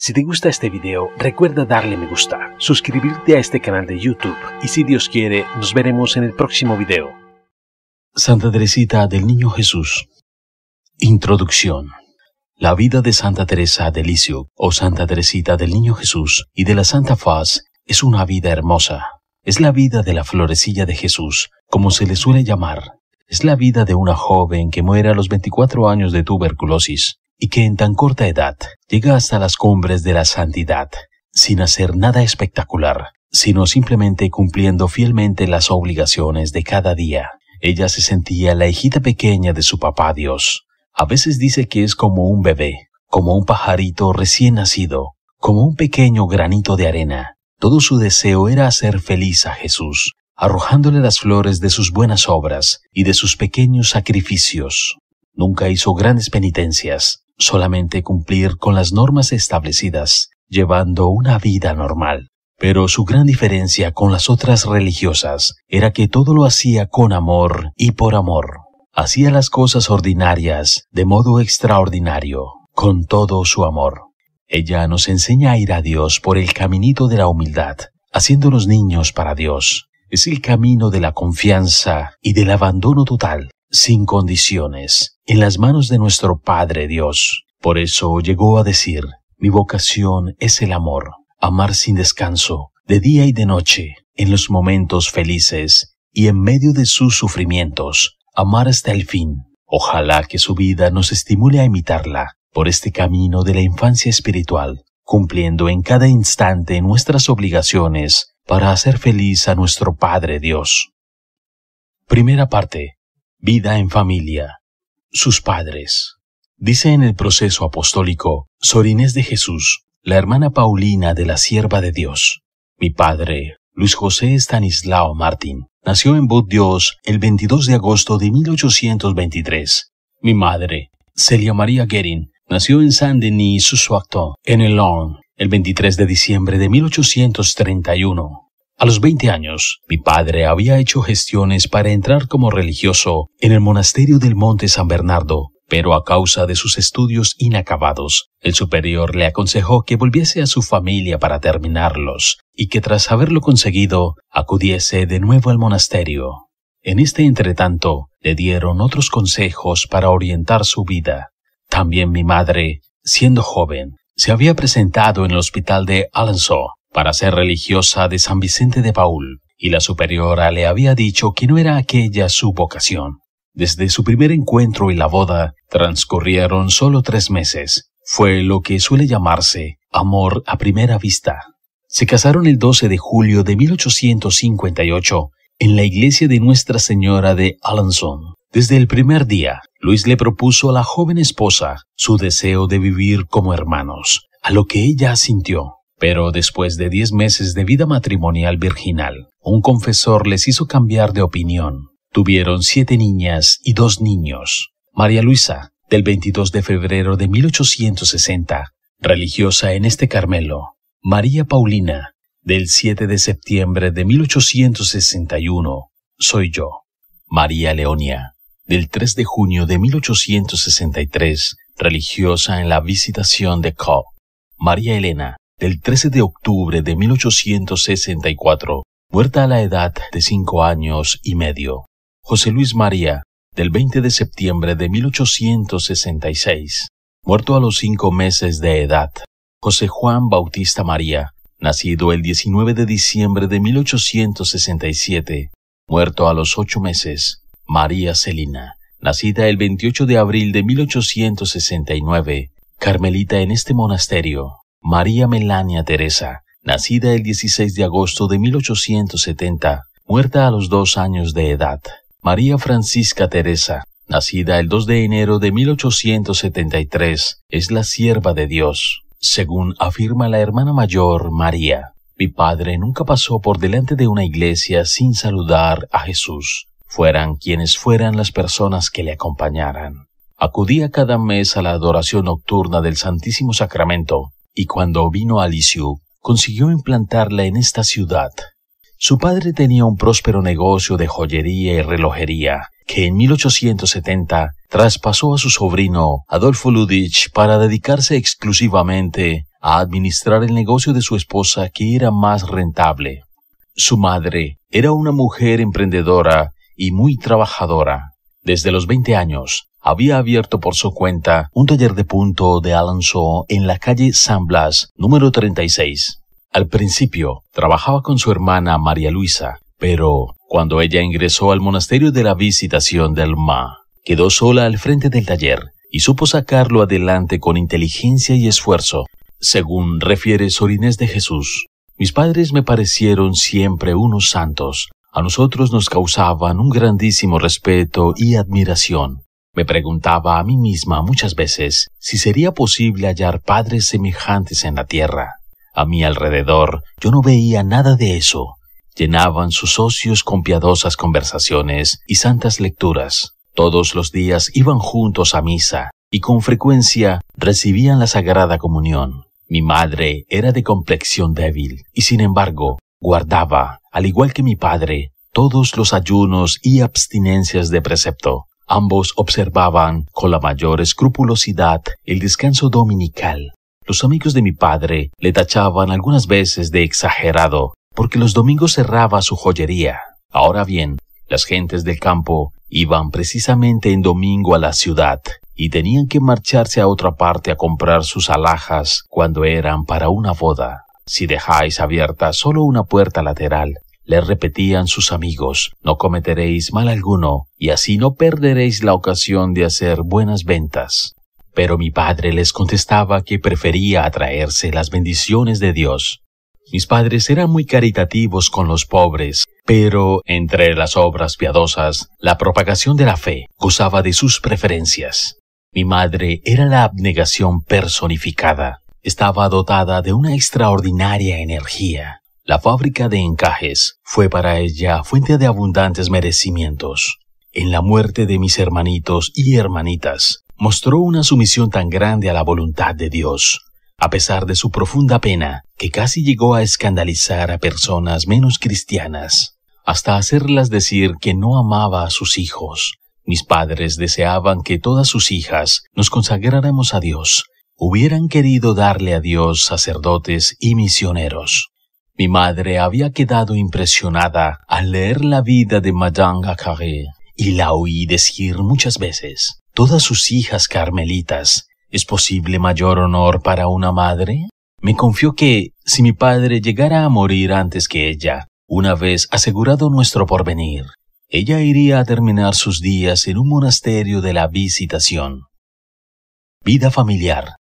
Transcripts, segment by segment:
Si te gusta este video, recuerda darle me gusta, suscribirte a este canal de YouTube y si Dios quiere, nos veremos en el próximo video. Santa Teresita del Niño Jesús Introducción La vida de Santa Teresa de o Santa Teresita del Niño Jesús y de la Santa Faz es una vida hermosa. Es la vida de la florecilla de Jesús, como se le suele llamar. Es la vida de una joven que muere a los 24 años de tuberculosis y que en tan corta edad llega hasta las cumbres de la santidad, sin hacer nada espectacular, sino simplemente cumpliendo fielmente las obligaciones de cada día. Ella se sentía la hijita pequeña de su papá Dios. A veces dice que es como un bebé, como un pajarito recién nacido, como un pequeño granito de arena. Todo su deseo era hacer feliz a Jesús, arrojándole las flores de sus buenas obras y de sus pequeños sacrificios. Nunca hizo grandes penitencias, solamente cumplir con las normas establecidas, llevando una vida normal. Pero su gran diferencia con las otras religiosas era que todo lo hacía con amor y por amor. Hacía las cosas ordinarias de modo extraordinario, con todo su amor. Ella nos enseña a ir a Dios por el caminito de la humildad, haciéndonos niños para Dios. Es el camino de la confianza y del abandono total, sin condiciones, en las manos de nuestro Padre Dios. Por eso llegó a decir, mi vocación es el amor, amar sin descanso, de día y de noche, en los momentos felices y en medio de sus sufrimientos, amar hasta el fin. Ojalá que su vida nos estimule a imitarla por este camino de la infancia espiritual, cumpliendo en cada instante nuestras obligaciones para hacer feliz a nuestro Padre Dios. Primera parte. Vida en familia. Sus padres. Dice en el proceso apostólico, Sorinés de Jesús, la hermana Paulina de la Sierva de Dios. Mi padre, Luis José Estanislao Martín, nació en Bot Dios el 22 de agosto de 1823. Mi madre, Celia María Guerin, nació en Saint-Denis, Susuacto, en el el 23 de diciembre de 1831. A los 20 años, mi padre había hecho gestiones para entrar como religioso en el monasterio del Monte San Bernardo, pero a causa de sus estudios inacabados, el superior le aconsejó que volviese a su familia para terminarlos y que tras haberlo conseguido, acudiese de nuevo al monasterio. En este entretanto, le dieron otros consejos para orientar su vida. También mi madre, siendo joven, se había presentado en el hospital de Alençon para ser religiosa de San Vicente de Paul, y la superiora le había dicho que no era aquella su vocación. Desde su primer encuentro y la boda transcurrieron solo tres meses. Fue lo que suele llamarse amor a primera vista. Se casaron el 12 de julio de 1858 en la iglesia de Nuestra Señora de Alençon. Desde el primer día, Luis le propuso a la joven esposa su deseo de vivir como hermanos, a lo que ella asintió. Pero después de diez meses de vida matrimonial virginal, un confesor les hizo cambiar de opinión. Tuvieron siete niñas y dos niños. María Luisa, del 22 de febrero de 1860, religiosa en este Carmelo. María Paulina, del 7 de septiembre de 1861, soy yo. María Leonia, del 3 de junio de 1863, religiosa en la visitación de Cobb. María Elena, del 13 de octubre de 1864, muerta a la edad de cinco años y medio. José Luis María, del 20 de septiembre de 1866, muerto a los cinco meses de edad. José Juan Bautista María, nacido el 19 de diciembre de 1867, muerto a los ocho meses. María Celina, nacida el 28 de abril de 1869, carmelita en este monasterio. María Melania Teresa, nacida el 16 de agosto de 1870, muerta a los dos años de edad. María Francisca Teresa, nacida el 2 de enero de 1873, es la sierva de Dios, según afirma la hermana mayor María. Mi padre nunca pasó por delante de una iglesia sin saludar a Jesús, fueran quienes fueran las personas que le acompañaran. Acudía cada mes a la adoración nocturna del Santísimo Sacramento, y cuando vino a consiguió implantarla en esta ciudad. Su padre tenía un próspero negocio de joyería y relojería, que en 1870 traspasó a su sobrino Adolfo Ludwig para dedicarse exclusivamente a administrar el negocio de su esposa que era más rentable. Su madre era una mujer emprendedora y muy trabajadora. Desde los 20 años había abierto por su cuenta un taller de punto de Alonso en la calle San Blas, número 36. Al principio trabajaba con su hermana María Luisa, pero cuando ella ingresó al monasterio de la Visitación del Ma, quedó sola al frente del taller y supo sacarlo adelante con inteligencia y esfuerzo, según refiere Sorinés de Jesús. Mis padres me parecieron siempre unos santos. A nosotros nos causaban un grandísimo respeto y admiración. Me preguntaba a mí misma muchas veces si sería posible hallar padres semejantes en la tierra. A mi alrededor yo no veía nada de eso. Llenaban sus ocios con piadosas conversaciones y santas lecturas. Todos los días iban juntos a misa y con frecuencia recibían la Sagrada Comunión. Mi madre era de complexión débil y sin embargo guardaba, al igual que mi padre, todos los ayunos y abstinencias de precepto. Ambos observaban con la mayor escrupulosidad el descanso dominical. Los amigos de mi padre le tachaban algunas veces de exagerado, porque los domingos cerraba su joyería. Ahora bien, las gentes del campo iban precisamente en domingo a la ciudad y tenían que marcharse a otra parte a comprar sus alhajas cuando eran para una boda. Si dejáis abierta solo una puerta lateral, le repetían sus amigos, no cometeréis mal alguno, y así no perderéis la ocasión de hacer buenas ventas. Pero mi padre les contestaba que prefería atraerse las bendiciones de Dios. Mis padres eran muy caritativos con los pobres, pero entre las obras piadosas, la propagación de la fe gozaba de sus preferencias. Mi madre era la abnegación personificada. Estaba dotada de una extraordinaria energía, la fábrica de encajes fue para ella fuente de abundantes merecimientos. En la muerte de mis hermanitos y hermanitas, mostró una sumisión tan grande a la voluntad de Dios, a pesar de su profunda pena, que casi llegó a escandalizar a personas menos cristianas, hasta hacerlas decir que no amaba a sus hijos. Mis padres deseaban que todas sus hijas nos consagráramos a Dios, hubieran querido darle a Dios sacerdotes y misioneros. Mi madre había quedado impresionada al leer la vida de Madame Carré y la oí decir muchas veces, todas sus hijas carmelitas, ¿es posible mayor honor para una madre? Me confió que, si mi padre llegara a morir antes que ella, una vez asegurado nuestro porvenir, ella iría a terminar sus días en un monasterio de la Visitación. Vida familiar.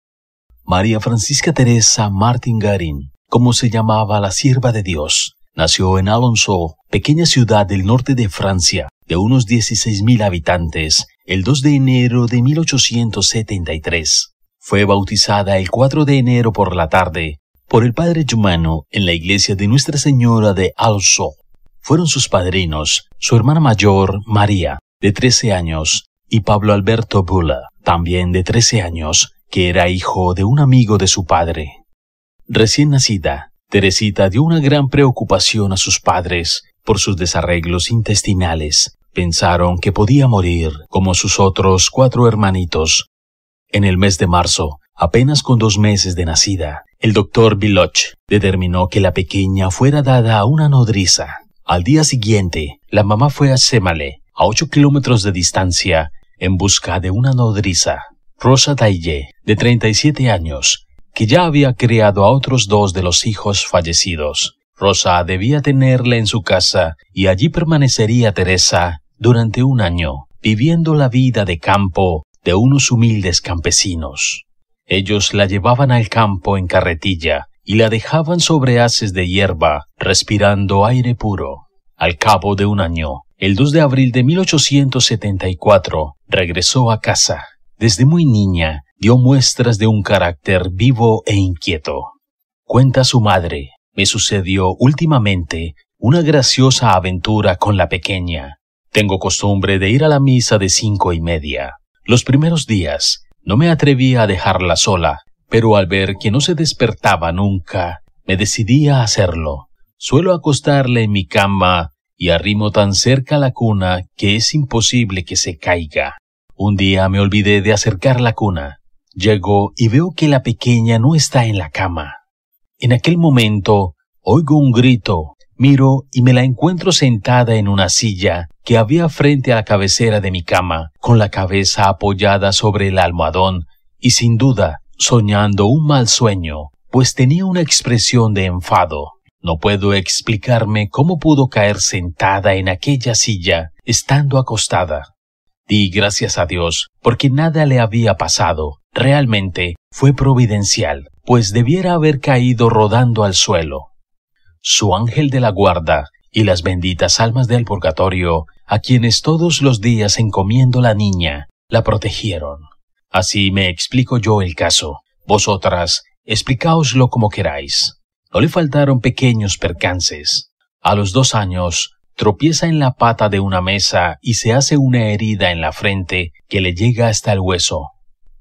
María Francisca Teresa Martín Garín como se llamaba la sierva de Dios. Nació en Alonso, pequeña ciudad del norte de Francia, de unos 16.000 habitantes, el 2 de enero de 1873. Fue bautizada el 4 de enero por la tarde por el padre Jumano en la iglesia de Nuestra Señora de Alonso. Fueron sus padrinos su hermana mayor, María, de 13 años, y Pablo Alberto Bula, también de 13 años, que era hijo de un amigo de su padre. Recién nacida, Teresita dio una gran preocupación a sus padres por sus desarreglos intestinales. Pensaron que podía morir como sus otros cuatro hermanitos. En el mes de marzo, apenas con dos meses de nacida, el doctor Biloch determinó que la pequeña fuera dada a una nodriza. Al día siguiente, la mamá fue a Semale, a ocho kilómetros de distancia, en busca de una nodriza. Rosa Taille, de 37 años, que ya había criado a otros dos de los hijos fallecidos. Rosa debía tenerla en su casa y allí permanecería Teresa durante un año, viviendo la vida de campo de unos humildes campesinos. Ellos la llevaban al campo en carretilla y la dejaban sobre haces de hierba, respirando aire puro. Al cabo de un año, el 2 de abril de 1874, regresó a casa. Desde muy niña, dio muestras de un carácter vivo e inquieto. Cuenta su madre, me sucedió últimamente una graciosa aventura con la pequeña. Tengo costumbre de ir a la misa de cinco y media. Los primeros días no me atrevía a dejarla sola, pero al ver que no se despertaba nunca, me decidí a hacerlo. Suelo acostarle en mi cama y arrimo tan cerca la cuna que es imposible que se caiga. Un día me olvidé de acercar la cuna. Llego y veo que la pequeña no está en la cama. En aquel momento, oigo un grito, miro y me la encuentro sentada en una silla que había frente a la cabecera de mi cama, con la cabeza apoyada sobre el almohadón, y sin duda, soñando un mal sueño, pues tenía una expresión de enfado. No puedo explicarme cómo pudo caer sentada en aquella silla, estando acostada. Di gracias a Dios, porque nada le había pasado. Realmente fue providencial, pues debiera haber caído rodando al suelo. Su ángel de la guarda y las benditas almas del purgatorio, a quienes todos los días encomiendo la niña, la protegieron. Así me explico yo el caso. Vosotras, explicaoslo como queráis. No le faltaron pequeños percances. A los dos años, tropieza en la pata de una mesa y se hace una herida en la frente que le llega hasta el hueso.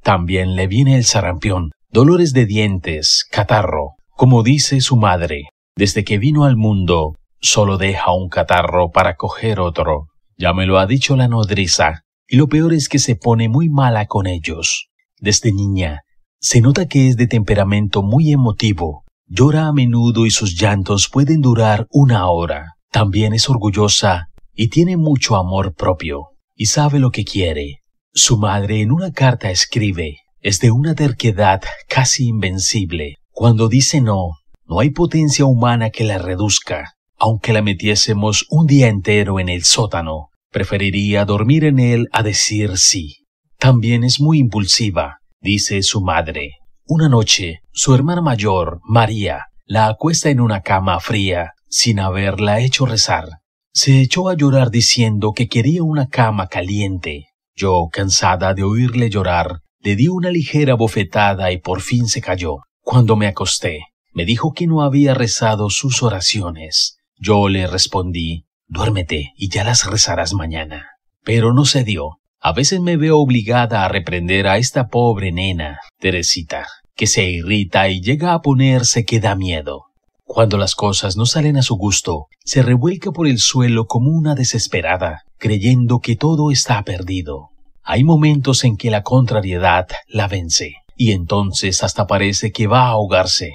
También le viene el sarampión, dolores de dientes, catarro, como dice su madre. Desde que vino al mundo, solo deja un catarro para coger otro. Ya me lo ha dicho la nodriza, y lo peor es que se pone muy mala con ellos. Desde niña, se nota que es de temperamento muy emotivo. Llora a menudo y sus llantos pueden durar una hora. También es orgullosa y tiene mucho amor propio y sabe lo que quiere. Su madre en una carta escribe, es de una terquedad casi invencible. Cuando dice no, no hay potencia humana que la reduzca. Aunque la metiésemos un día entero en el sótano, preferiría dormir en él a decir sí. También es muy impulsiva, dice su madre. Una noche, su hermana mayor, María, la acuesta en una cama fría sin haberla hecho rezar. Se echó a llorar diciendo que quería una cama caliente. Yo, cansada de oírle llorar, le di una ligera bofetada y por fin se cayó. Cuando me acosté, me dijo que no había rezado sus oraciones. Yo le respondí, duérmete y ya las rezarás mañana. Pero no se dio. A veces me veo obligada a reprender a esta pobre nena, Teresita, que se irrita y llega a ponerse que da miedo. Cuando las cosas no salen a su gusto, se revuelca por el suelo como una desesperada, creyendo que todo está perdido. Hay momentos en que la contrariedad la vence, y entonces hasta parece que va a ahogarse.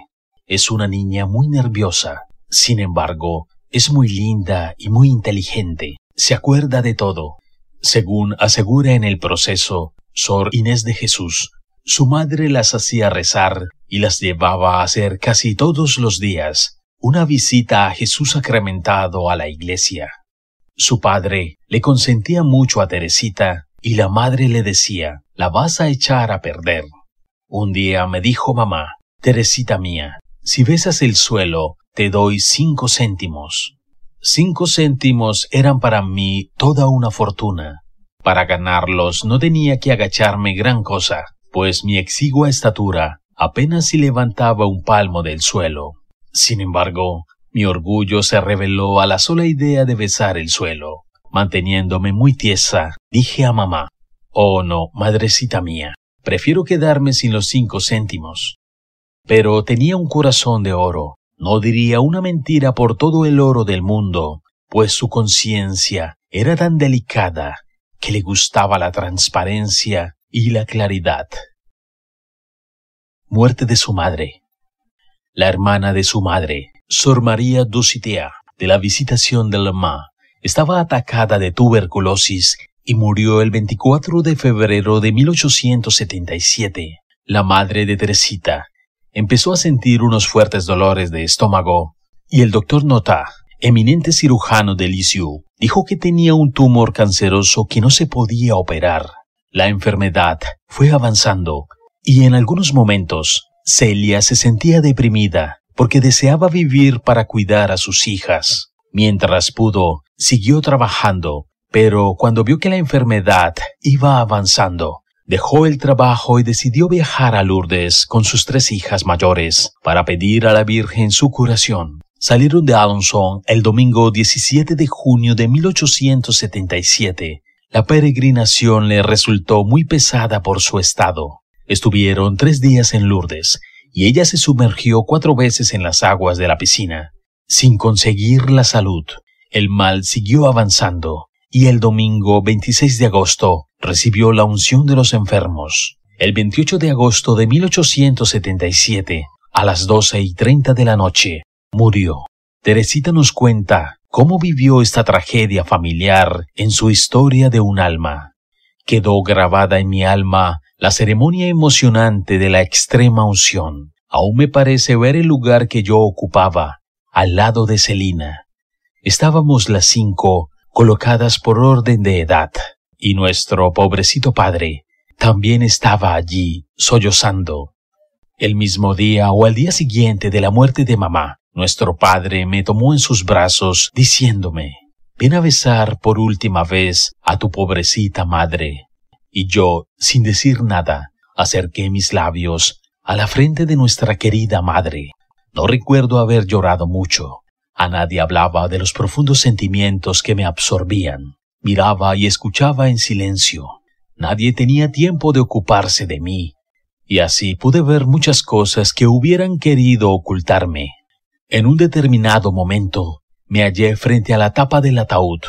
Es una niña muy nerviosa, sin embargo, es muy linda y muy inteligente, se acuerda de todo. Según asegura en el proceso, Sor Inés de Jesús, su madre las hacía rezar y las llevaba a hacer casi todos los días una visita a Jesús sacramentado a la iglesia. Su padre le consentía mucho a Teresita y la madre le decía, la vas a echar a perder. Un día me dijo mamá, Teresita mía, si besas el suelo, te doy cinco céntimos. Cinco céntimos eran para mí toda una fortuna. Para ganarlos no tenía que agacharme gran cosa pues mi exigua estatura apenas si levantaba un palmo del suelo. Sin embargo, mi orgullo se reveló a la sola idea de besar el suelo. Manteniéndome muy tiesa, dije a mamá, Oh no, madrecita mía, prefiero quedarme sin los cinco céntimos. Pero tenía un corazón de oro, no diría una mentira por todo el oro del mundo, pues su conciencia era tan delicada que le gustaba la transparencia y la claridad. Muerte de su madre. La hermana de su madre, Sor María Dositea, de la visitación de la estaba atacada de tuberculosis y murió el 24 de febrero de 1877. La madre de Teresita empezó a sentir unos fuertes dolores de estómago y el doctor Nota, eminente cirujano de ICU, dijo que tenía un tumor canceroso que no se podía operar. La enfermedad fue avanzando y en algunos momentos Celia se sentía deprimida porque deseaba vivir para cuidar a sus hijas. Mientras pudo, siguió trabajando, pero cuando vio que la enfermedad iba avanzando, dejó el trabajo y decidió viajar a Lourdes con sus tres hijas mayores para pedir a la Virgen su curación. Salieron de Alonso el domingo 17 de junio de 1877 la peregrinación le resultó muy pesada por su estado. Estuvieron tres días en Lourdes, y ella se sumergió cuatro veces en las aguas de la piscina, sin conseguir la salud. El mal siguió avanzando, y el domingo 26 de agosto recibió la unción de los enfermos. El 28 de agosto de 1877, a las 12 y 30 de la noche, murió. Teresita nos cuenta cómo vivió esta tragedia familiar en su historia de un alma. Quedó grabada en mi alma la ceremonia emocionante de la extrema unción. Aún me parece ver el lugar que yo ocupaba, al lado de Celina. Estábamos las cinco, colocadas por orden de edad, y nuestro pobrecito padre también estaba allí, sollozando. El mismo día o al día siguiente de la muerte de mamá, nuestro padre me tomó en sus brazos, diciéndome, Ven a besar por última vez a tu pobrecita madre. Y yo, sin decir nada, acerqué mis labios a la frente de nuestra querida madre. No recuerdo haber llorado mucho. A nadie hablaba de los profundos sentimientos que me absorbían. Miraba y escuchaba en silencio. Nadie tenía tiempo de ocuparse de mí. Y así pude ver muchas cosas que hubieran querido ocultarme. En un determinado momento, me hallé frente a la tapa del ataúd.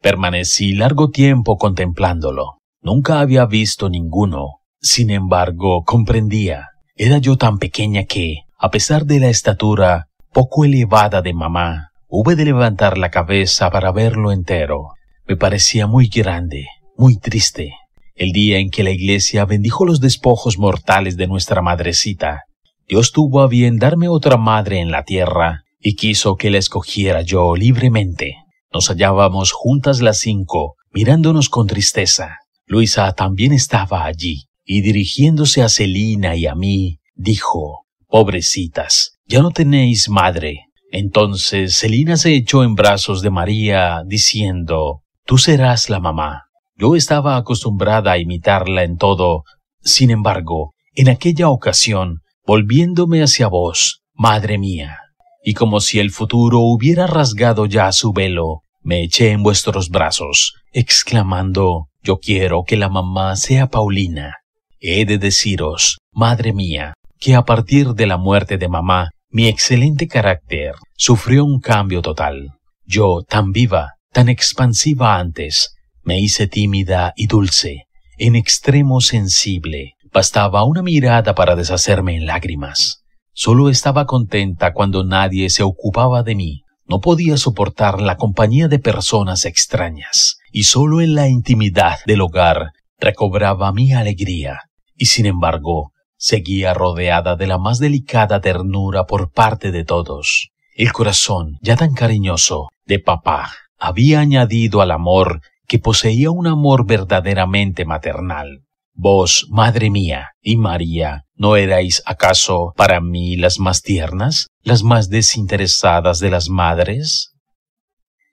Permanecí largo tiempo contemplándolo. Nunca había visto ninguno. Sin embargo, comprendía. Era yo tan pequeña que, a pesar de la estatura poco elevada de mamá, hube de levantar la cabeza para verlo entero. Me parecía muy grande, muy triste. El día en que la iglesia bendijo los despojos mortales de nuestra madrecita, Dios tuvo a bien darme otra madre en la tierra, y quiso que la escogiera yo libremente. Nos hallábamos juntas las cinco, mirándonos con tristeza. Luisa también estaba allí, y dirigiéndose a Celina y a mí, dijo, Pobrecitas, ya no tenéis madre. Entonces Celina se echó en brazos de María, diciendo, Tú serás la mamá. Yo estaba acostumbrada a imitarla en todo. Sin embargo, en aquella ocasión volviéndome hacia vos, madre mía, y como si el futuro hubiera rasgado ya su velo, me eché en vuestros brazos, exclamando, yo quiero que la mamá sea Paulina. He de deciros, madre mía, que a partir de la muerte de mamá, mi excelente carácter sufrió un cambio total. Yo, tan viva, tan expansiva antes, me hice tímida y dulce, en extremo sensible, Bastaba una mirada para deshacerme en lágrimas. Solo estaba contenta cuando nadie se ocupaba de mí. No podía soportar la compañía de personas extrañas, y solo en la intimidad del hogar recobraba mi alegría, y sin embargo, seguía rodeada de la más delicada ternura por parte de todos. El corazón, ya tan cariñoso, de papá, había añadido al amor que poseía un amor verdaderamente maternal. Vos, madre mía y María, ¿no erais acaso para mí las más tiernas, las más desinteresadas de las madres?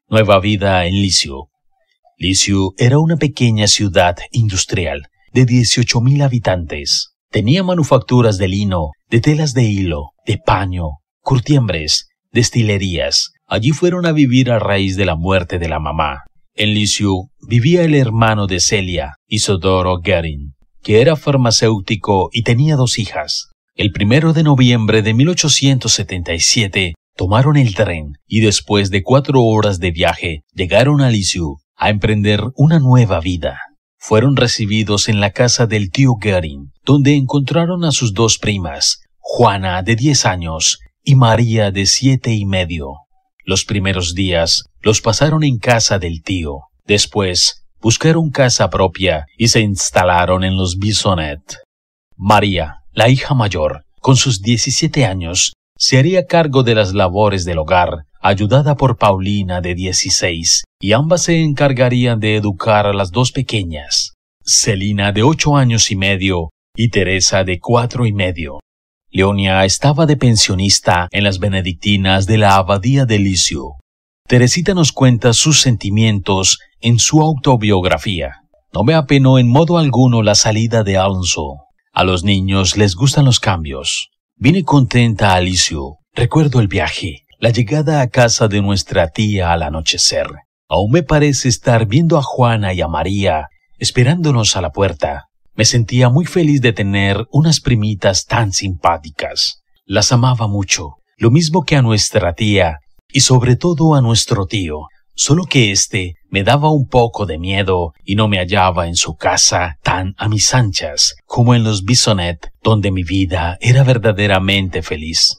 Nueva vida en Licio. Licio era una pequeña ciudad industrial de mil habitantes. Tenía manufacturas de lino, de telas de hilo, de paño, curtiembres, destilerías. Allí fueron a vivir a raíz de la muerte de la mamá. En Licio vivía el hermano de Celia, Isodoro Guerin que era farmacéutico y tenía dos hijas. El primero de noviembre de 1877 tomaron el tren y después de cuatro horas de viaje llegaron a Lisieux a emprender una nueva vida. Fueron recibidos en la casa del tío Guerin, donde encontraron a sus dos primas, Juana de 10 años y María de siete y medio. Los primeros días los pasaron en casa del tío, después buscaron casa propia y se instalaron en los Bisonet. María, la hija mayor, con sus 17 años, se haría cargo de las labores del hogar, ayudada por Paulina de 16, y ambas se encargarían de educar a las dos pequeñas, Celina de 8 años y medio y Teresa de 4 y medio. Leonia estaba de pensionista en las benedictinas de la abadía de Licio. Teresita nos cuenta sus sentimientos en su autobiografía. No me apenó en modo alguno la salida de Alonso. A los niños les gustan los cambios. Vine contenta a Alicio. Recuerdo el viaje, la llegada a casa de nuestra tía al anochecer. Aún me parece estar viendo a Juana y a María esperándonos a la puerta. Me sentía muy feliz de tener unas primitas tan simpáticas. Las amaba mucho, lo mismo que a nuestra tía, y sobre todo a nuestro tío, solo que éste me daba un poco de miedo y no me hallaba en su casa tan a mis anchas como en los Bisonet, donde mi vida era verdaderamente feliz.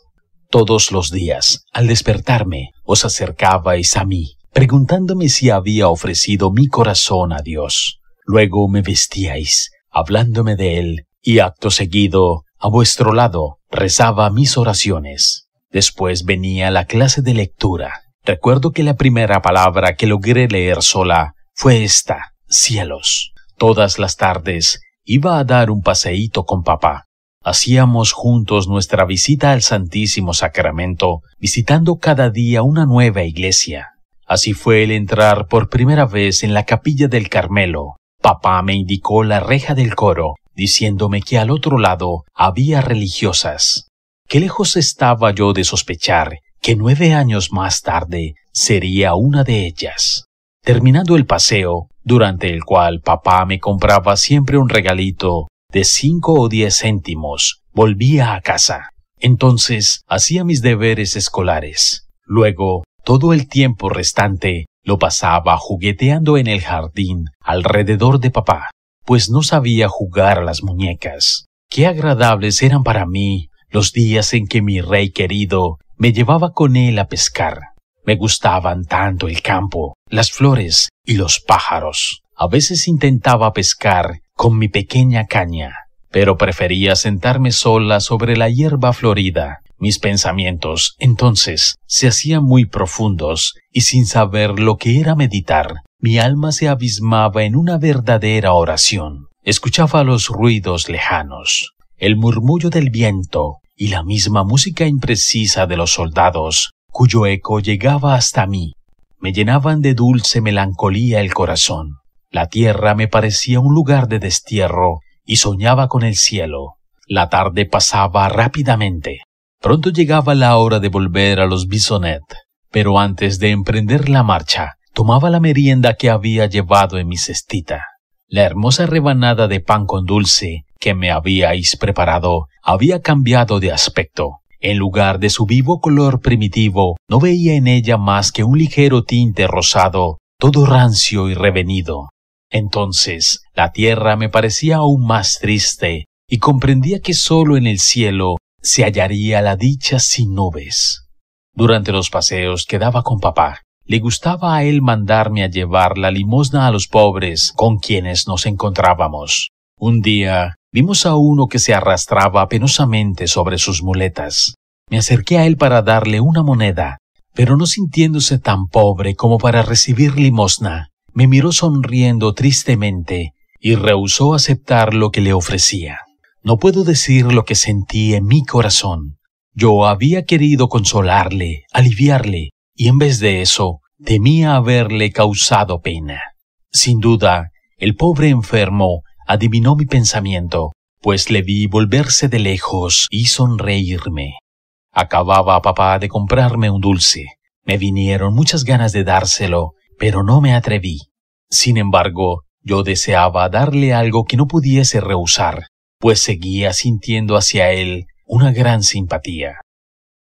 Todos los días, al despertarme, os acercabais a mí, preguntándome si había ofrecido mi corazón a Dios. Luego me vestíais, hablándome de él, y acto seguido, a vuestro lado, rezaba mis oraciones. Después venía la clase de lectura. Recuerdo que la primera palabra que logré leer sola fue esta, cielos. Todas las tardes iba a dar un paseíto con papá. Hacíamos juntos nuestra visita al Santísimo Sacramento, visitando cada día una nueva iglesia. Así fue el entrar por primera vez en la capilla del Carmelo. Papá me indicó la reja del coro, diciéndome que al otro lado había religiosas. Qué lejos estaba yo de sospechar que nueve años más tarde sería una de ellas. Terminando el paseo, durante el cual papá me compraba siempre un regalito de cinco o diez céntimos, volvía a casa. Entonces hacía mis deberes escolares. Luego, todo el tiempo restante lo pasaba jugueteando en el jardín alrededor de papá, pues no sabía jugar a las muñecas. Qué agradables eran para mí los días en que mi rey querido me llevaba con él a pescar. Me gustaban tanto el campo, las flores y los pájaros. A veces intentaba pescar con mi pequeña caña, pero prefería sentarme sola sobre la hierba florida. Mis pensamientos, entonces, se hacían muy profundos, y sin saber lo que era meditar, mi alma se abismaba en una verdadera oración. Escuchaba los ruidos lejanos, el murmullo del viento y la misma música imprecisa de los soldados, cuyo eco llegaba hasta mí, me llenaban de dulce melancolía el corazón. La tierra me parecía un lugar de destierro y soñaba con el cielo. La tarde pasaba rápidamente. Pronto llegaba la hora de volver a los Bisonet, pero antes de emprender la marcha, tomaba la merienda que había llevado en mi cestita. La hermosa rebanada de pan con dulce que me habíais preparado había cambiado de aspecto. En lugar de su vivo color primitivo, no veía en ella más que un ligero tinte rosado, todo rancio y revenido. Entonces, la tierra me parecía aún más triste, y comprendía que sólo en el cielo se hallaría la dicha sin nubes. Durante los paseos quedaba con papá. Le gustaba a él mandarme a llevar la limosna a los pobres con quienes nos encontrábamos. Un día Vimos a uno que se arrastraba penosamente sobre sus muletas. Me acerqué a él para darle una moneda, pero no sintiéndose tan pobre como para recibir limosna, me miró sonriendo tristemente y rehusó aceptar lo que le ofrecía. No puedo decir lo que sentí en mi corazón. Yo había querido consolarle, aliviarle, y en vez de eso, temía haberle causado pena. Sin duda, el pobre enfermo adivinó mi pensamiento, pues le vi volverse de lejos y sonreírme. Acababa papá de comprarme un dulce. Me vinieron muchas ganas de dárselo, pero no me atreví. Sin embargo, yo deseaba darle algo que no pudiese rehusar, pues seguía sintiendo hacia él una gran simpatía.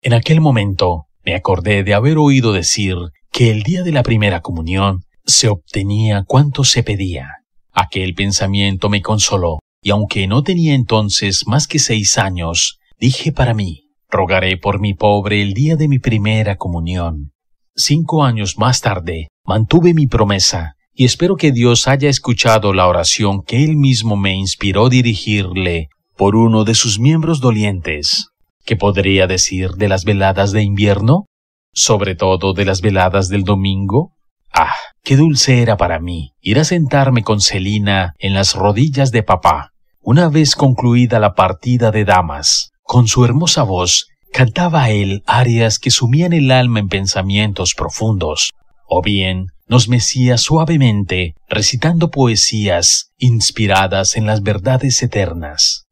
En aquel momento me acordé de haber oído decir que el día de la primera comunión se obtenía cuanto se pedía. Aquel pensamiento me consoló, y aunque no tenía entonces más que seis años, dije para mí, rogaré por mi pobre el día de mi primera comunión. Cinco años más tarde, mantuve mi promesa, y espero que Dios haya escuchado la oración que Él mismo me inspiró dirigirle por uno de sus miembros dolientes. ¿Qué podría decir de las veladas de invierno? Sobre todo de las veladas del domingo, Ah, qué dulce era para mí ir a sentarme con Celina en las rodillas de papá. Una vez concluida la partida de damas, con su hermosa voz, cantaba él arias que sumían el alma en pensamientos profundos, o bien nos mecía suavemente recitando poesías inspiradas en las verdades eternas.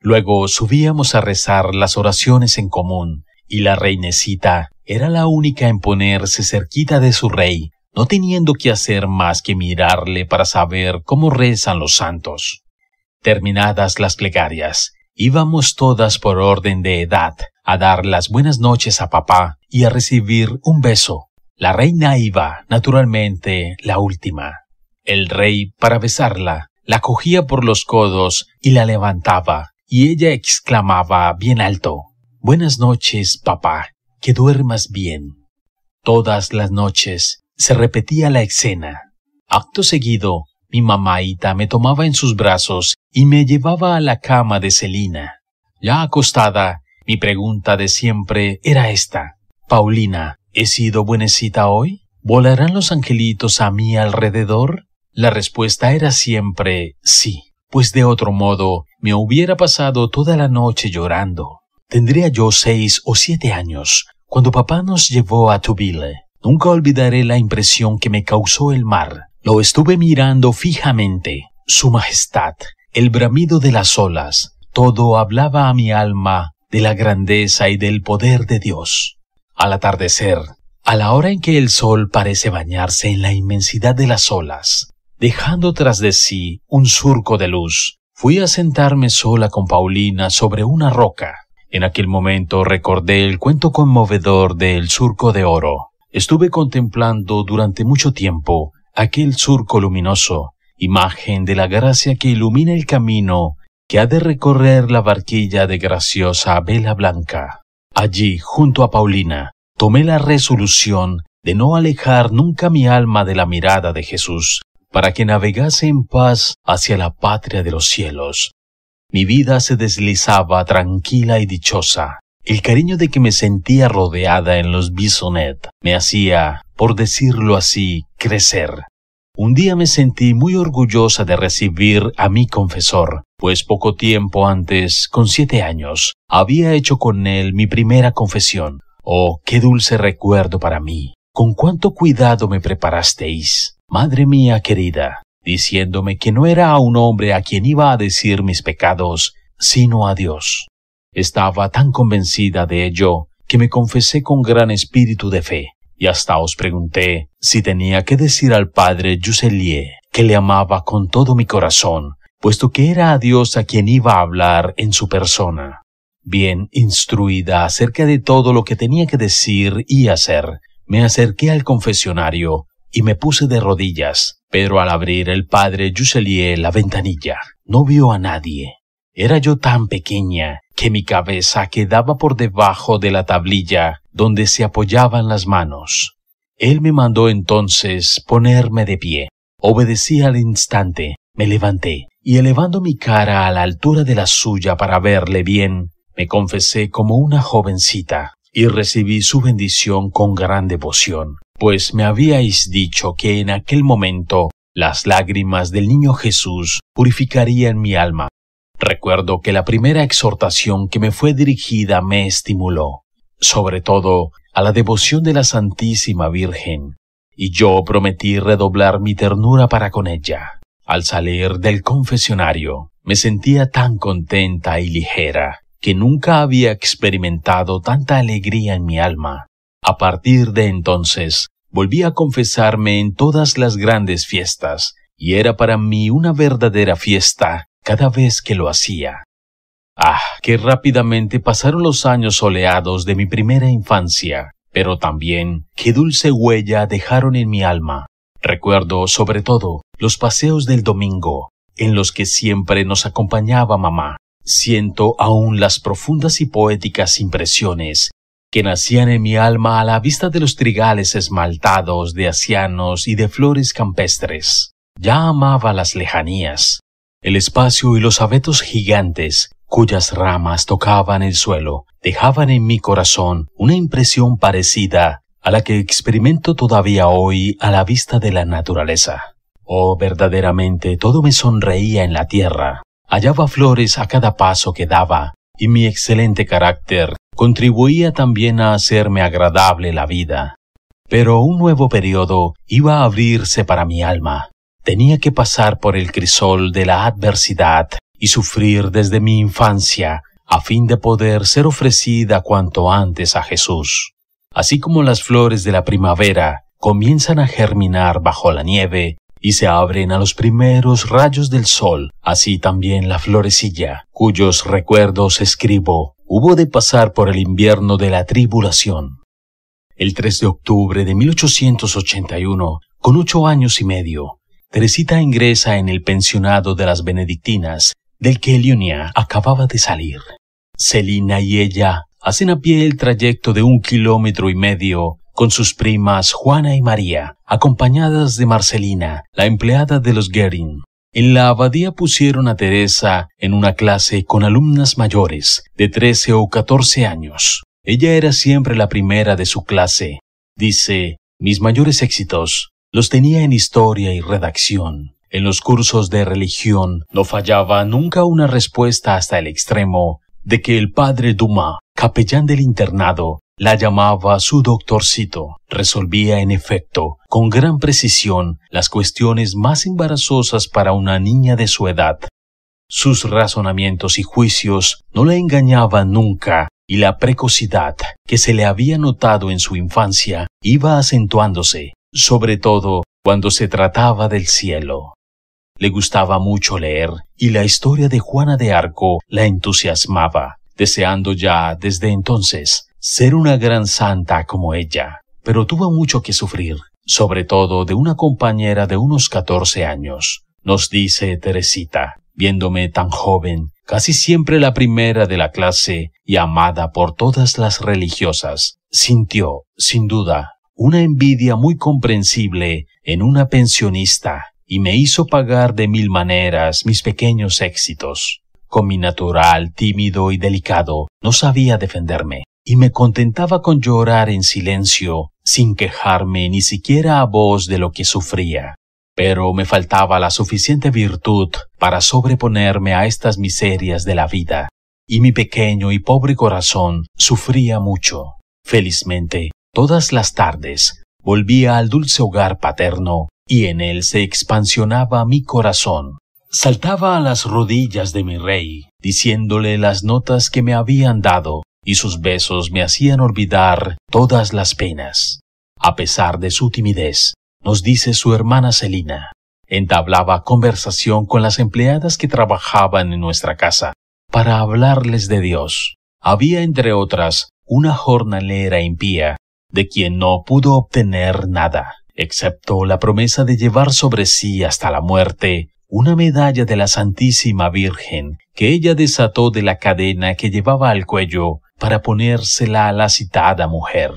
Luego subíamos a rezar las oraciones en común, y la reinecita era la única en ponerse cerquita de su rey no teniendo que hacer más que mirarle para saber cómo rezan los santos. Terminadas las plegarias, íbamos todas por orden de edad a dar las buenas noches a papá y a recibir un beso. La reina iba, naturalmente, la última. El rey, para besarla, la cogía por los codos y la levantaba, y ella exclamaba bien alto, Buenas noches, papá, que duermas bien. Todas las noches se repetía la escena. Acto seguido, mi mamáita me tomaba en sus brazos y me llevaba a la cama de Celina. Ya acostada, mi pregunta de siempre era esta. Paulina, ¿he sido buenecita hoy? ¿Volarán los angelitos a mi alrededor? La respuesta era siempre sí, pues de otro modo me hubiera pasado toda la noche llorando. Tendría yo seis o siete años cuando papá nos llevó a Tubile Nunca olvidaré la impresión que me causó el mar. Lo estuve mirando fijamente. Su majestad, el bramido de las olas, todo hablaba a mi alma de la grandeza y del poder de Dios. Al atardecer, a la hora en que el sol parece bañarse en la inmensidad de las olas, dejando tras de sí un surco de luz, fui a sentarme sola con Paulina sobre una roca. En aquel momento recordé el cuento conmovedor del surco de oro estuve contemplando durante mucho tiempo aquel surco luminoso, imagen de la gracia que ilumina el camino que ha de recorrer la barquilla de graciosa vela blanca. Allí, junto a Paulina, tomé la resolución de no alejar nunca mi alma de la mirada de Jesús, para que navegase en paz hacia la patria de los cielos. Mi vida se deslizaba tranquila y dichosa, el cariño de que me sentía rodeada en los Bisonet me hacía, por decirlo así, crecer. Un día me sentí muy orgullosa de recibir a mi confesor, pues poco tiempo antes, con siete años, había hecho con él mi primera confesión. Oh, qué dulce recuerdo para mí. Con cuánto cuidado me preparasteis, madre mía querida, diciéndome que no era a un hombre a quien iba a decir mis pecados, sino a Dios. Estaba tan convencida de ello que me confesé con gran espíritu de fe, y hasta os pregunté si tenía que decir al padre Jusselier que le amaba con todo mi corazón, puesto que era a Dios a quien iba a hablar en su persona. Bien instruida acerca de todo lo que tenía que decir y hacer, me acerqué al confesionario y me puse de rodillas, pero al abrir el padre Jusselier la ventanilla, no vio a nadie era yo tan pequeña que mi cabeza quedaba por debajo de la tablilla donde se apoyaban las manos. Él me mandó entonces ponerme de pie. Obedecí al instante, me levanté, y elevando mi cara a la altura de la suya para verle bien, me confesé como una jovencita, y recibí su bendición con gran devoción, pues me habíais dicho que en aquel momento las lágrimas del niño Jesús purificarían mi alma Recuerdo que la primera exhortación que me fue dirigida me estimuló, sobre todo a la devoción de la Santísima Virgen, y yo prometí redoblar mi ternura para con ella. Al salir del confesionario, me sentía tan contenta y ligera que nunca había experimentado tanta alegría en mi alma. A partir de entonces, volví a confesarme en todas las grandes fiestas, y era para mí una verdadera fiesta cada vez que lo hacía. Ah, qué rápidamente pasaron los años soleados de mi primera infancia, pero también qué dulce huella dejaron en mi alma. Recuerdo, sobre todo, los paseos del domingo, en los que siempre nos acompañaba mamá. Siento aún las profundas y poéticas impresiones que nacían en mi alma a la vista de los trigales esmaltados de asianos y de flores campestres. Ya amaba las lejanías, el espacio y los abetos gigantes, cuyas ramas tocaban el suelo, dejaban en mi corazón una impresión parecida a la que experimento todavía hoy a la vista de la naturaleza. Oh, verdaderamente todo me sonreía en la tierra. Hallaba flores a cada paso que daba, y mi excelente carácter contribuía también a hacerme agradable la vida. Pero un nuevo periodo iba a abrirse para mi alma, tenía que pasar por el crisol de la adversidad y sufrir desde mi infancia a fin de poder ser ofrecida cuanto antes a Jesús. Así como las flores de la primavera comienzan a germinar bajo la nieve y se abren a los primeros rayos del sol, así también la florecilla, cuyos recuerdos escribo, hubo de pasar por el invierno de la tribulación. El 3 de octubre de 1881, con ocho años y medio, Teresita ingresa en el pensionado de las benedictinas, del que Elionia acababa de salir. Celina y ella hacen a pie el trayecto de un kilómetro y medio con sus primas Juana y María, acompañadas de Marcelina, la empleada de los Guerin. En la abadía pusieron a Teresa en una clase con alumnas mayores, de 13 o 14 años. Ella era siempre la primera de su clase. Dice, mis mayores éxitos los tenía en historia y redacción. En los cursos de religión no fallaba nunca una respuesta hasta el extremo de que el padre Dumas, capellán del internado, la llamaba su doctorcito. Resolvía, en efecto, con gran precisión las cuestiones más embarazosas para una niña de su edad. Sus razonamientos y juicios no la engañaban nunca, y la precocidad que se le había notado en su infancia iba acentuándose sobre todo cuando se trataba del cielo. Le gustaba mucho leer, y la historia de Juana de Arco la entusiasmaba, deseando ya desde entonces ser una gran santa como ella. Pero tuvo mucho que sufrir, sobre todo de una compañera de unos 14 años. Nos dice Teresita, viéndome tan joven, casi siempre la primera de la clase y amada por todas las religiosas, sintió, sin duda, una envidia muy comprensible en una pensionista, y me hizo pagar de mil maneras mis pequeños éxitos. Con mi natural tímido y delicado, no sabía defenderme, y me contentaba con llorar en silencio, sin quejarme ni siquiera a voz de lo que sufría. Pero me faltaba la suficiente virtud para sobreponerme a estas miserias de la vida, y mi pequeño y pobre corazón sufría mucho. Felizmente, Todas las tardes volvía al dulce hogar paterno y en él se expansionaba mi corazón. Saltaba a las rodillas de mi rey, diciéndole las notas que me habían dado, y sus besos me hacían olvidar todas las penas. A pesar de su timidez, nos dice su hermana Celina, entablaba conversación con las empleadas que trabajaban en nuestra casa para hablarles de Dios. Había, entre otras, una jornalera impía de quien no pudo obtener nada, excepto la promesa de llevar sobre sí hasta la muerte una medalla de la Santísima Virgen que ella desató de la cadena que llevaba al cuello para ponérsela a la citada mujer.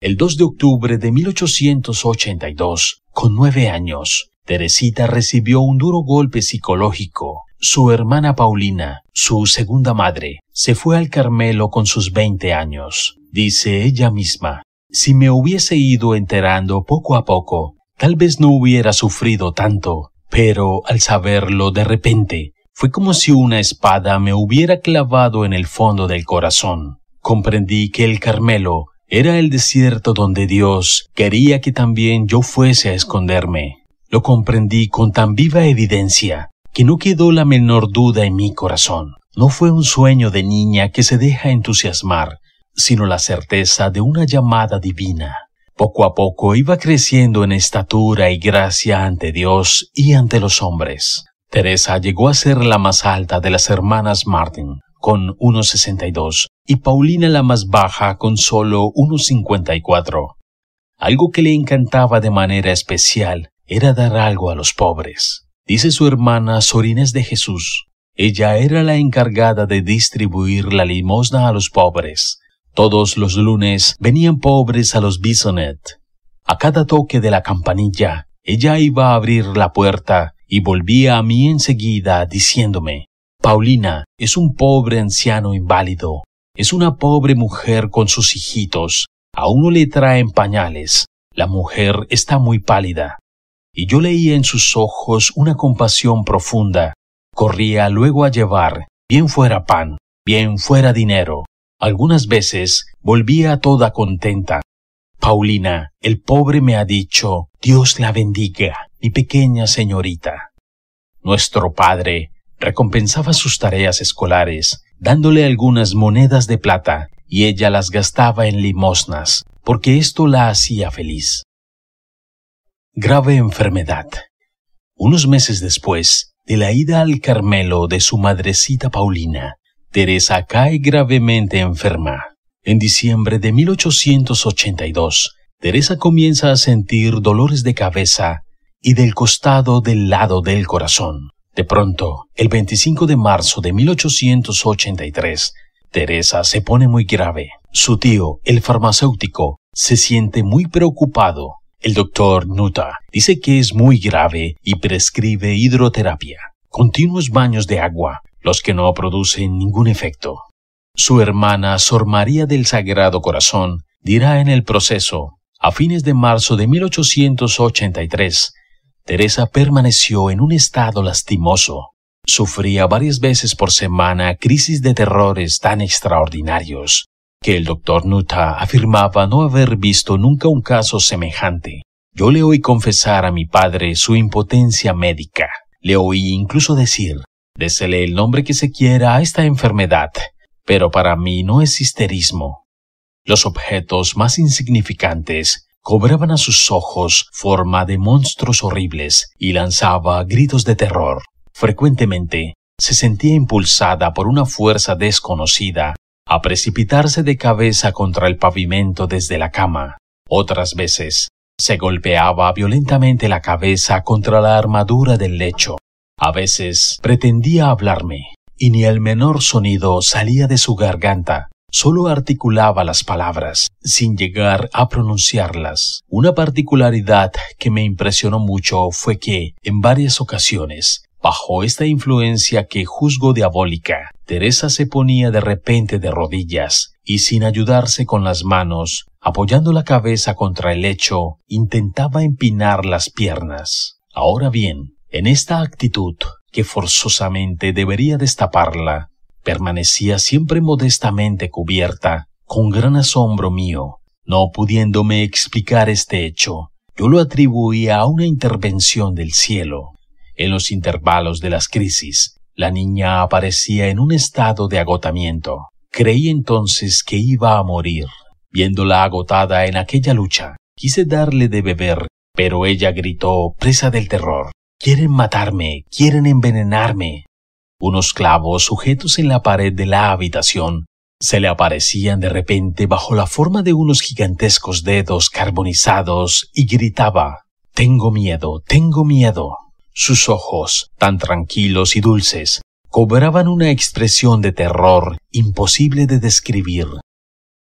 El 2 de octubre de 1882, con nueve años, Teresita recibió un duro golpe psicológico. Su hermana Paulina, su segunda madre, se fue al Carmelo con sus veinte años. Dice ella misma, si me hubiese ido enterando poco a poco, tal vez no hubiera sufrido tanto, pero al saberlo de repente, fue como si una espada me hubiera clavado en el fondo del corazón. Comprendí que el Carmelo era el desierto donde Dios quería que también yo fuese a esconderme. Lo comprendí con tan viva evidencia que no quedó la menor duda en mi corazón. No fue un sueño de niña que se deja entusiasmar, sino la certeza de una llamada divina. Poco a poco iba creciendo en estatura y gracia ante Dios y ante los hombres. Teresa llegó a ser la más alta de las hermanas Martin, con 1,62, y Paulina la más baja, con solo 1,54. Algo que le encantaba de manera especial era dar algo a los pobres. Dice su hermana Sorines de Jesús, ella era la encargada de distribuir la limosna a los pobres, todos los lunes venían pobres a los Bisonet. A cada toque de la campanilla, ella iba a abrir la puerta y volvía a mí enseguida diciéndome, Paulina es un pobre anciano inválido, es una pobre mujer con sus hijitos, a uno le traen pañales, la mujer está muy pálida. Y yo leía en sus ojos una compasión profunda. Corría luego a llevar, bien fuera pan, bien fuera dinero, algunas veces volvía toda contenta. Paulina, el pobre me ha dicho, Dios la bendiga, mi pequeña señorita. Nuestro padre recompensaba sus tareas escolares, dándole algunas monedas de plata, y ella las gastaba en limosnas, porque esto la hacía feliz. Grave enfermedad. Unos meses después de la ida al Carmelo de su madrecita Paulina, Teresa cae gravemente enferma. En diciembre de 1882, Teresa comienza a sentir dolores de cabeza y del costado del lado del corazón. De pronto, el 25 de marzo de 1883, Teresa se pone muy grave. Su tío, el farmacéutico, se siente muy preocupado. El doctor Nuta dice que es muy grave y prescribe hidroterapia, continuos baños de agua los que no producen ningún efecto. Su hermana Sor María del Sagrado Corazón dirá en el proceso, a fines de marzo de 1883, Teresa permaneció en un estado lastimoso. Sufría varias veces por semana crisis de terrores tan extraordinarios que el doctor Nuta afirmaba no haber visto nunca un caso semejante. Yo le oí confesar a mi padre su impotencia médica. Le oí incluso decir, Désele el nombre que se quiera a esta enfermedad, pero para mí no es histerismo. Los objetos más insignificantes cobraban a sus ojos forma de monstruos horribles y lanzaba gritos de terror. Frecuentemente se sentía impulsada por una fuerza desconocida a precipitarse de cabeza contra el pavimento desde la cama. Otras veces se golpeaba violentamente la cabeza contra la armadura del lecho. A veces pretendía hablarme, y ni el menor sonido salía de su garganta. Solo articulaba las palabras, sin llegar a pronunciarlas. Una particularidad que me impresionó mucho fue que, en varias ocasiones, Bajo esta influencia que juzgo diabólica, Teresa se ponía de repente de rodillas y sin ayudarse con las manos, apoyando la cabeza contra el lecho, intentaba empinar las piernas. Ahora bien, en esta actitud, que forzosamente debería destaparla, permanecía siempre modestamente cubierta, con gran asombro mío, no pudiéndome explicar este hecho. Yo lo atribuía a una intervención del cielo. En los intervalos de las crisis, la niña aparecía en un estado de agotamiento. Creí entonces que iba a morir. Viéndola agotada en aquella lucha, quise darle de beber, pero ella gritó presa del terror. Quieren matarme, quieren envenenarme. Unos clavos sujetos en la pared de la habitación se le aparecían de repente bajo la forma de unos gigantescos dedos carbonizados y gritaba Tengo miedo, tengo miedo. Sus ojos, tan tranquilos y dulces, cobraban una expresión de terror imposible de describir.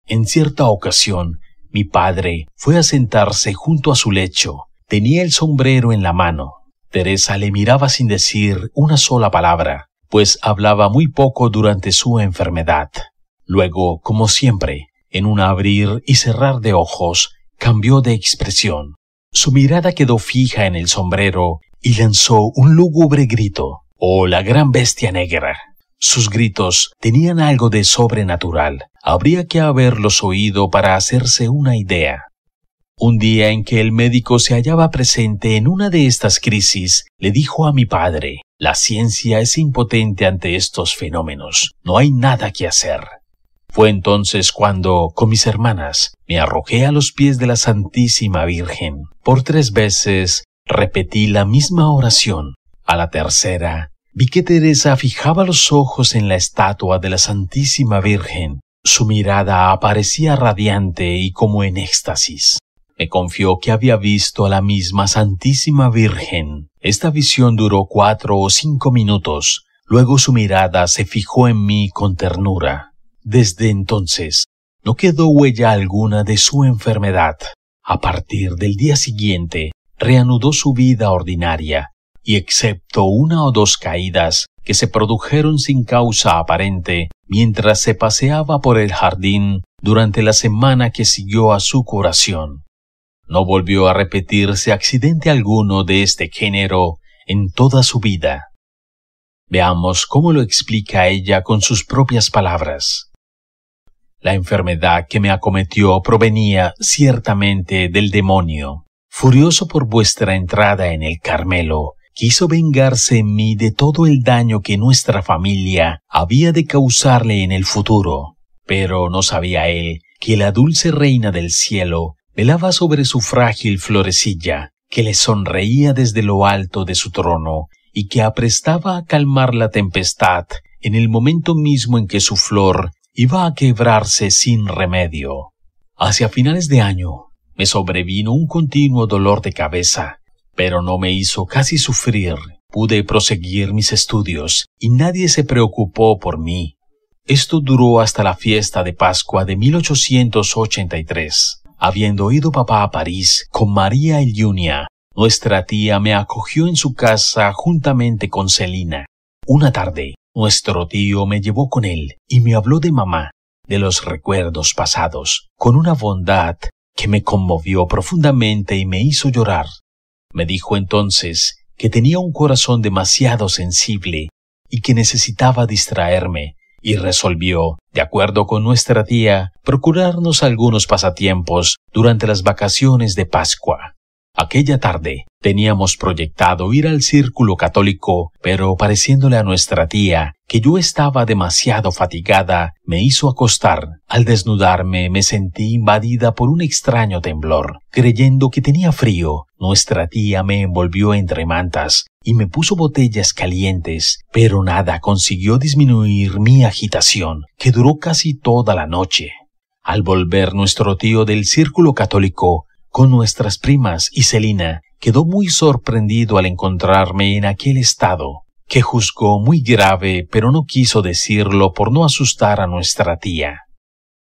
En cierta ocasión, mi padre fue a sentarse junto a su lecho. Tenía el sombrero en la mano. Teresa le miraba sin decir una sola palabra, pues hablaba muy poco durante su enfermedad. Luego, como siempre, en un abrir y cerrar de ojos, cambió de expresión. Su mirada quedó fija en el sombrero y lanzó un lúgubre grito. ¡Oh, la gran bestia negra! Sus gritos tenían algo de sobrenatural. Habría que haberlos oído para hacerse una idea. Un día en que el médico se hallaba presente en una de estas crisis, le dijo a mi padre, la ciencia es impotente ante estos fenómenos, no hay nada que hacer. Fue entonces cuando, con mis hermanas, me arrojé a los pies de la Santísima Virgen. Por tres veces repetí la misma oración. A la tercera, vi que Teresa fijaba los ojos en la estatua de la Santísima Virgen. Su mirada aparecía radiante y como en éxtasis me confió que había visto a la misma Santísima Virgen. Esta visión duró cuatro o cinco minutos, luego su mirada se fijó en mí con ternura. Desde entonces, no quedó huella alguna de su enfermedad. A partir del día siguiente, reanudó su vida ordinaria, y excepto una o dos caídas que se produjeron sin causa aparente mientras se paseaba por el jardín durante la semana que siguió a su curación, no volvió a repetirse accidente alguno de este género en toda su vida. Veamos cómo lo explica ella con sus propias palabras. La enfermedad que me acometió provenía ciertamente del demonio. Furioso por vuestra entrada en el Carmelo, quiso vengarse en mí de todo el daño que nuestra familia había de causarle en el futuro. Pero no sabía él que la dulce reina del cielo velaba sobre su frágil florecilla, que le sonreía desde lo alto de su trono y que aprestaba a calmar la tempestad en el momento mismo en que su flor iba a quebrarse sin remedio. Hacia finales de año me sobrevino un continuo dolor de cabeza, pero no me hizo casi sufrir. Pude proseguir mis estudios y nadie se preocupó por mí. Esto duró hasta la fiesta de Pascua de 1883. Habiendo ido papá a París con María y Junia, nuestra tía me acogió en su casa juntamente con Celina. Una tarde, nuestro tío me llevó con él y me habló de mamá, de los recuerdos pasados, con una bondad que me conmovió profundamente y me hizo llorar. Me dijo entonces que tenía un corazón demasiado sensible y que necesitaba distraerme y resolvió, de acuerdo con nuestra tía, procurarnos algunos pasatiempos durante las vacaciones de Pascua. Aquella tarde teníamos proyectado ir al círculo católico, pero pareciéndole a nuestra tía que yo estaba demasiado fatigada, me hizo acostar. Al desnudarme me sentí invadida por un extraño temblor. Creyendo que tenía frío, nuestra tía me envolvió entre mantas y me puso botellas calientes, pero nada consiguió disminuir mi agitación, que duró casi toda la noche. Al volver nuestro tío del círculo católico, con nuestras primas y Selina quedó muy sorprendido al encontrarme en aquel estado, que juzgó muy grave, pero no quiso decirlo por no asustar a nuestra tía.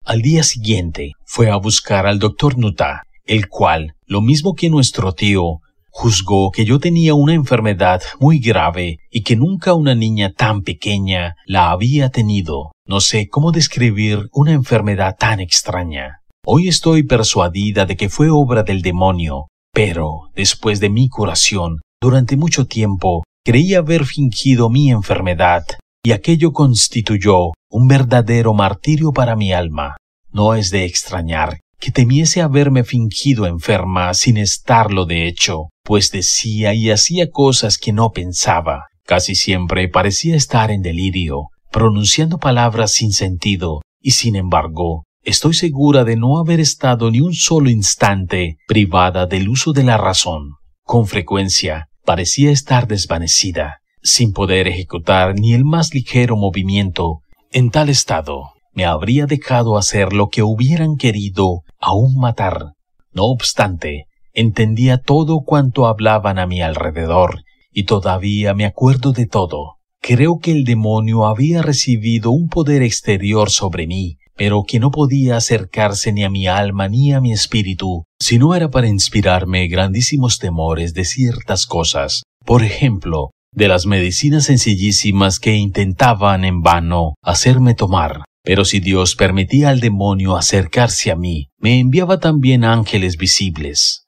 Al día siguiente fue a buscar al doctor Nuta, el cual, lo mismo que nuestro tío, juzgó que yo tenía una enfermedad muy grave y que nunca una niña tan pequeña la había tenido. No sé cómo describir una enfermedad tan extraña. Hoy estoy persuadida de que fue obra del demonio, pero, después de mi curación, durante mucho tiempo creí haber fingido mi enfermedad, y aquello constituyó un verdadero martirio para mi alma. No es de extrañar que temiese haberme fingido enferma sin estarlo de hecho, pues decía y hacía cosas que no pensaba. Casi siempre parecía estar en delirio, pronunciando palabras sin sentido, y sin embargo estoy segura de no haber estado ni un solo instante privada del uso de la razón. Con frecuencia parecía estar desvanecida, sin poder ejecutar ni el más ligero movimiento. En tal estado, me habría dejado hacer lo que hubieran querido, aún matar. No obstante, entendía todo cuanto hablaban a mi alrededor, y todavía me acuerdo de todo. Creo que el demonio había recibido un poder exterior sobre mí, pero que no podía acercarse ni a mi alma ni a mi espíritu, si no era para inspirarme grandísimos temores de ciertas cosas, por ejemplo, de las medicinas sencillísimas que intentaban en vano hacerme tomar. Pero si Dios permitía al demonio acercarse a mí, me enviaba también ángeles visibles.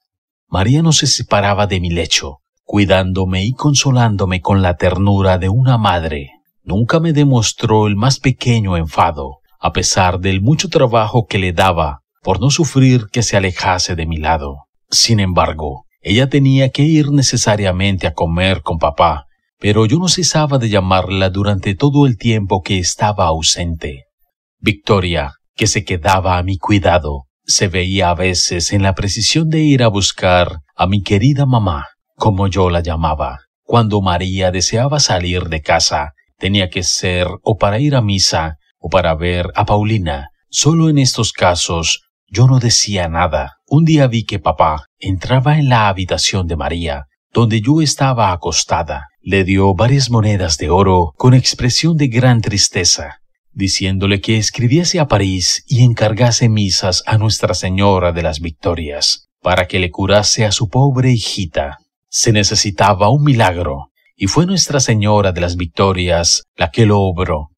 María no se separaba de mi lecho, cuidándome y consolándome con la ternura de una madre. Nunca me demostró el más pequeño enfado a pesar del mucho trabajo que le daba por no sufrir que se alejase de mi lado. Sin embargo, ella tenía que ir necesariamente a comer con papá, pero yo no cesaba de llamarla durante todo el tiempo que estaba ausente. Victoria, que se quedaba a mi cuidado, se veía a veces en la precisión de ir a buscar a mi querida mamá, como yo la llamaba. Cuando María deseaba salir de casa, tenía que ser o para ir a misa o para ver a Paulina. Solo en estos casos yo no decía nada. Un día vi que papá entraba en la habitación de María, donde yo estaba acostada. Le dio varias monedas de oro con expresión de gran tristeza, diciéndole que escribiese a París y encargase misas a Nuestra Señora de las Victorias, para que le curase a su pobre hijita. Se necesitaba un milagro, y fue Nuestra Señora de las Victorias la que lo obró.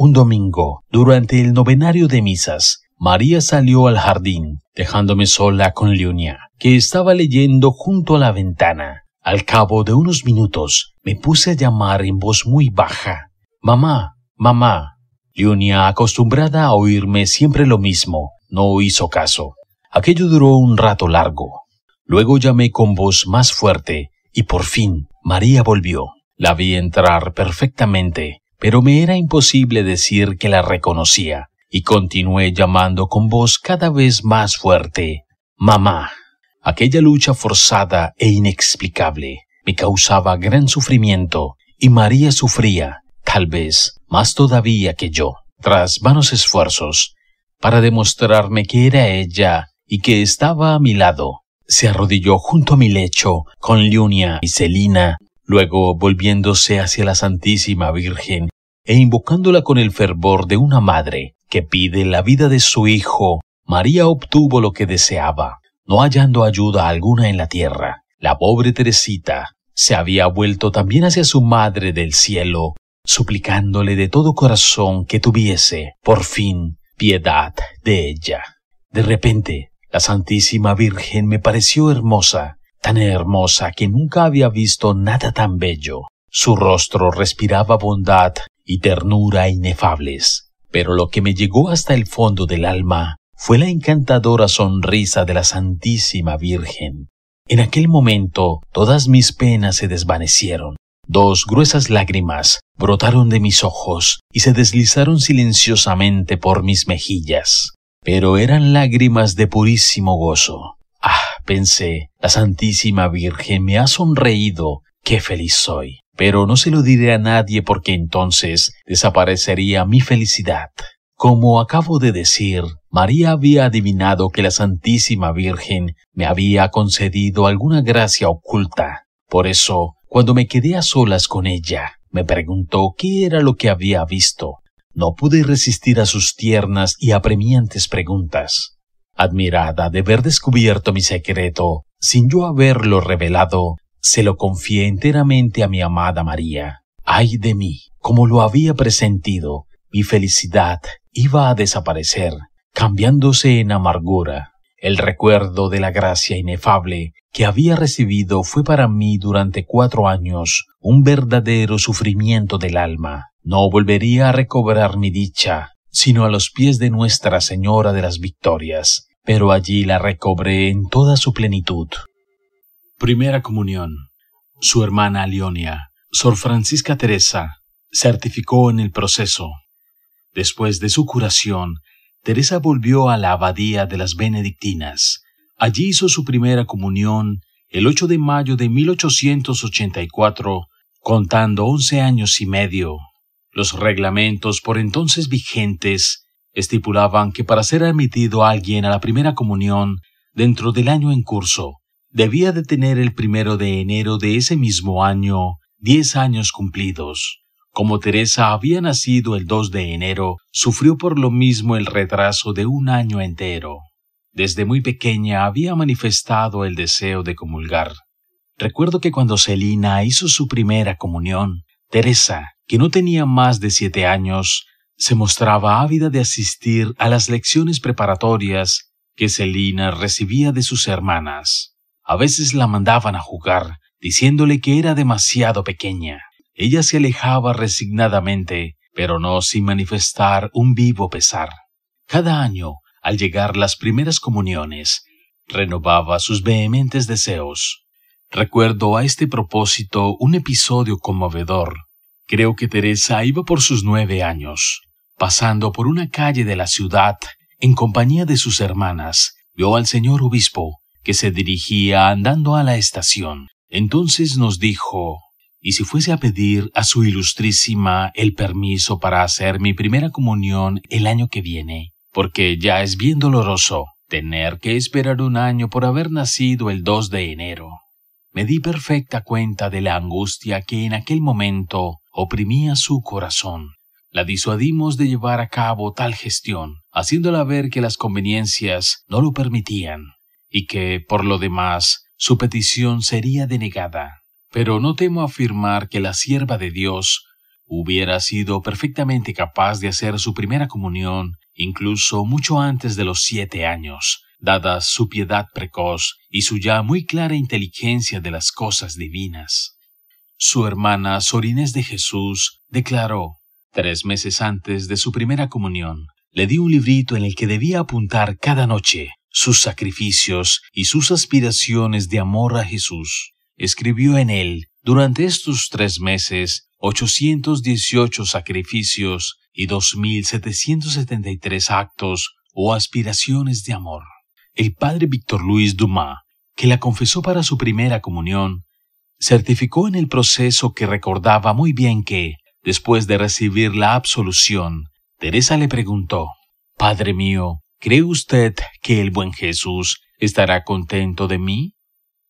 Un domingo, durante el novenario de misas, María salió al jardín, dejándome sola con Leonia, que estaba leyendo junto a la ventana. Al cabo de unos minutos, me puse a llamar en voz muy baja. Mamá, mamá. Leonia, acostumbrada a oírme siempre lo mismo, no hizo caso. Aquello duró un rato largo. Luego llamé con voz más fuerte, y por fin María volvió. La vi entrar perfectamente, pero me era imposible decir que la reconocía, y continué llamando con voz cada vez más fuerte. Mamá. Aquella lucha forzada e inexplicable me causaba gran sufrimiento, y María sufría, tal vez, más todavía que yo, tras vanos esfuerzos, para demostrarme que era ella y que estaba a mi lado. Se arrodilló junto a mi lecho, con Lunia y Celina Luego, volviéndose hacia la Santísima Virgen e invocándola con el fervor de una madre que pide la vida de su hijo, María obtuvo lo que deseaba, no hallando ayuda alguna en la tierra. La pobre Teresita se había vuelto también hacia su Madre del Cielo, suplicándole de todo corazón que tuviese, por fin, piedad de ella. De repente, la Santísima Virgen me pareció hermosa, tan hermosa que nunca había visto nada tan bello. Su rostro respiraba bondad y ternura inefables. Pero lo que me llegó hasta el fondo del alma fue la encantadora sonrisa de la Santísima Virgen. En aquel momento todas mis penas se desvanecieron. Dos gruesas lágrimas brotaron de mis ojos y se deslizaron silenciosamente por mis mejillas, pero eran lágrimas de purísimo gozo pensé, la Santísima Virgen me ha sonreído, qué feliz soy. Pero no se lo diré a nadie porque entonces desaparecería mi felicidad. Como acabo de decir, María había adivinado que la Santísima Virgen me había concedido alguna gracia oculta. Por eso, cuando me quedé a solas con ella, me preguntó qué era lo que había visto. No pude resistir a sus tiernas y apremiantes preguntas admirada de haber descubierto mi secreto, sin yo haberlo revelado, se lo confié enteramente a mi amada María. Ay de mí, como lo había presentido, mi felicidad iba a desaparecer, cambiándose en amargura. El recuerdo de la gracia inefable que había recibido fue para mí durante cuatro años un verdadero sufrimiento del alma. No volvería a recobrar mi dicha, sino a los pies de Nuestra Señora de las Victorias, pero allí la recobré en toda su plenitud. Primera comunión. Su hermana Leonia, Sor Francisca Teresa, certificó en el proceso. Después de su curación, Teresa volvió a la abadía de las benedictinas. Allí hizo su primera comunión el 8 de mayo de 1884, contando once años y medio. Los reglamentos por entonces vigentes estipulaban que para ser admitido alguien a la primera comunión dentro del año en curso, debía de tener el primero de enero de ese mismo año diez años cumplidos. Como Teresa había nacido el 2 de enero, sufrió por lo mismo el retraso de un año entero. Desde muy pequeña había manifestado el deseo de comulgar. Recuerdo que cuando Celina hizo su primera comunión, Teresa, que no tenía más de siete años, se mostraba ávida de asistir a las lecciones preparatorias que Selina recibía de sus hermanas. A veces la mandaban a jugar, diciéndole que era demasiado pequeña. Ella se alejaba resignadamente, pero no sin manifestar un vivo pesar. Cada año, al llegar las primeras comuniones, renovaba sus vehementes deseos. Recuerdo a este propósito un episodio conmovedor. Creo que Teresa iba por sus nueve años pasando por una calle de la ciudad en compañía de sus hermanas, vio al señor obispo, que se dirigía andando a la estación. Entonces nos dijo, ¿y si fuese a pedir a su ilustrísima el permiso para hacer mi primera comunión el año que viene? Porque ya es bien doloroso tener que esperar un año por haber nacido el 2 de enero. Me di perfecta cuenta de la angustia que en aquel momento oprimía su corazón. La disuadimos de llevar a cabo tal gestión, haciéndola ver que las conveniencias no lo permitían y que, por lo demás, su petición sería denegada. Pero no temo afirmar que la sierva de Dios hubiera sido perfectamente capaz de hacer su primera comunión incluso mucho antes de los siete años, dada su piedad precoz y su ya muy clara inteligencia de las cosas divinas. Su hermana Sorinés de Jesús declaró Tres meses antes de su primera comunión, le di un librito en el que debía apuntar cada noche sus sacrificios y sus aspiraciones de amor a Jesús. Escribió en él, durante estos tres meses, 818 sacrificios y 2.773 actos o aspiraciones de amor. El padre Víctor Luis Dumas, que la confesó para su primera comunión, certificó en el proceso que recordaba muy bien que Después de recibir la absolución, Teresa le preguntó, Padre mío, ¿cree usted que el buen Jesús estará contento de mí?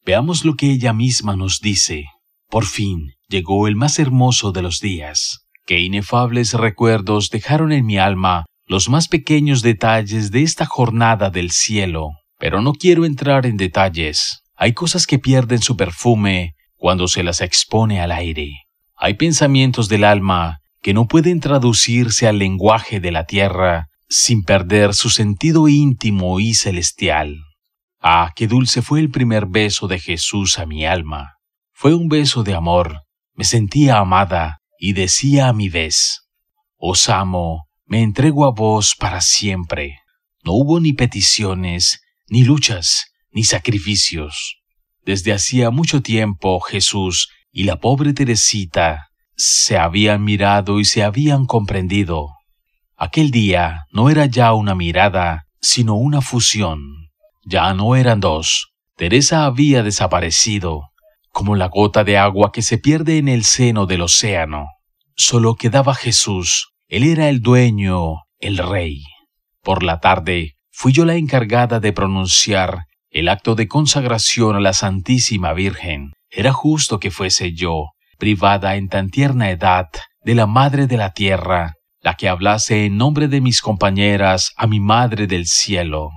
Veamos lo que ella misma nos dice. Por fin llegó el más hermoso de los días. Qué inefables recuerdos dejaron en mi alma los más pequeños detalles de esta jornada del cielo. Pero no quiero entrar en detalles. Hay cosas que pierden su perfume cuando se las expone al aire. Hay pensamientos del alma que no pueden traducirse al lenguaje de la tierra sin perder su sentido íntimo y celestial. Ah, qué dulce fue el primer beso de Jesús a mi alma. Fue un beso de amor, me sentía amada y decía a mi vez, Os amo, me entrego a vos para siempre. No hubo ni peticiones, ni luchas, ni sacrificios. Desde hacía mucho tiempo Jesús y la pobre Teresita se habían mirado y se habían comprendido. Aquel día no era ya una mirada, sino una fusión. Ya no eran dos. Teresa había desaparecido, como la gota de agua que se pierde en el seno del océano. Solo quedaba Jesús. Él era el dueño, el rey. Por la tarde, fui yo la encargada de pronunciar el acto de consagración a la Santísima Virgen. Era justo que fuese yo, privada en tan tierna edad de la Madre de la Tierra, la que hablase en nombre de mis compañeras a mi Madre del Cielo.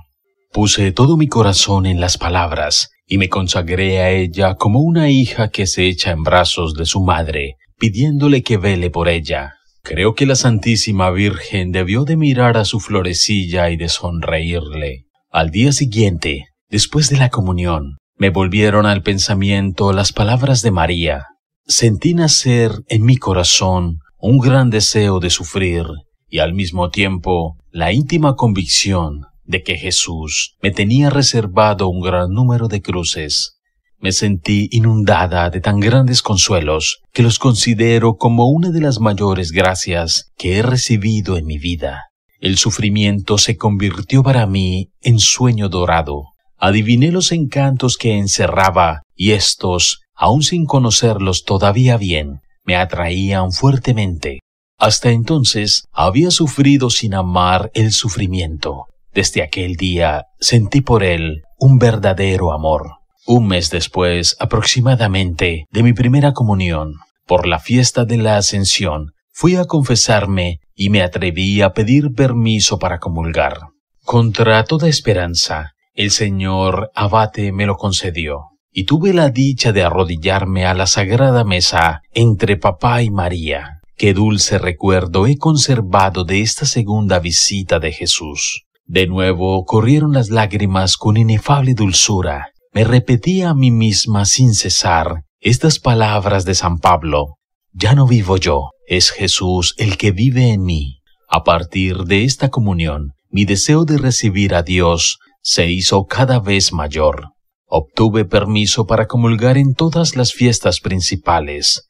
Puse todo mi corazón en las palabras, y me consagré a ella como una hija que se echa en brazos de su madre, pidiéndole que vele por ella. Creo que la Santísima Virgen debió de mirar a su florecilla y de sonreírle. Al día siguiente, después de la comunión, me volvieron al pensamiento las palabras de María. Sentí nacer en mi corazón un gran deseo de sufrir y al mismo tiempo la íntima convicción de que Jesús me tenía reservado un gran número de cruces. Me sentí inundada de tan grandes consuelos que los considero como una de las mayores gracias que he recibido en mi vida. El sufrimiento se convirtió para mí en sueño dorado adiviné los encantos que encerraba, y estos, aun sin conocerlos todavía bien, me atraían fuertemente. Hasta entonces había sufrido sin amar el sufrimiento. Desde aquel día sentí por él un verdadero amor. Un mes después, aproximadamente, de mi primera comunión, por la fiesta de la Ascensión, fui a confesarme y me atreví a pedir permiso para comulgar. Contra toda esperanza, el señor abate me lo concedió, y tuve la dicha de arrodillarme a la sagrada mesa entre papá y María. Qué dulce recuerdo he conservado de esta segunda visita de Jesús. De nuevo corrieron las lágrimas con inefable dulzura. Me repetía a mí misma sin cesar estas palabras de San Pablo. Ya no vivo yo, es Jesús el que vive en mí. A partir de esta comunión, mi deseo de recibir a Dios se hizo cada vez mayor. Obtuve permiso para comulgar en todas las fiestas principales.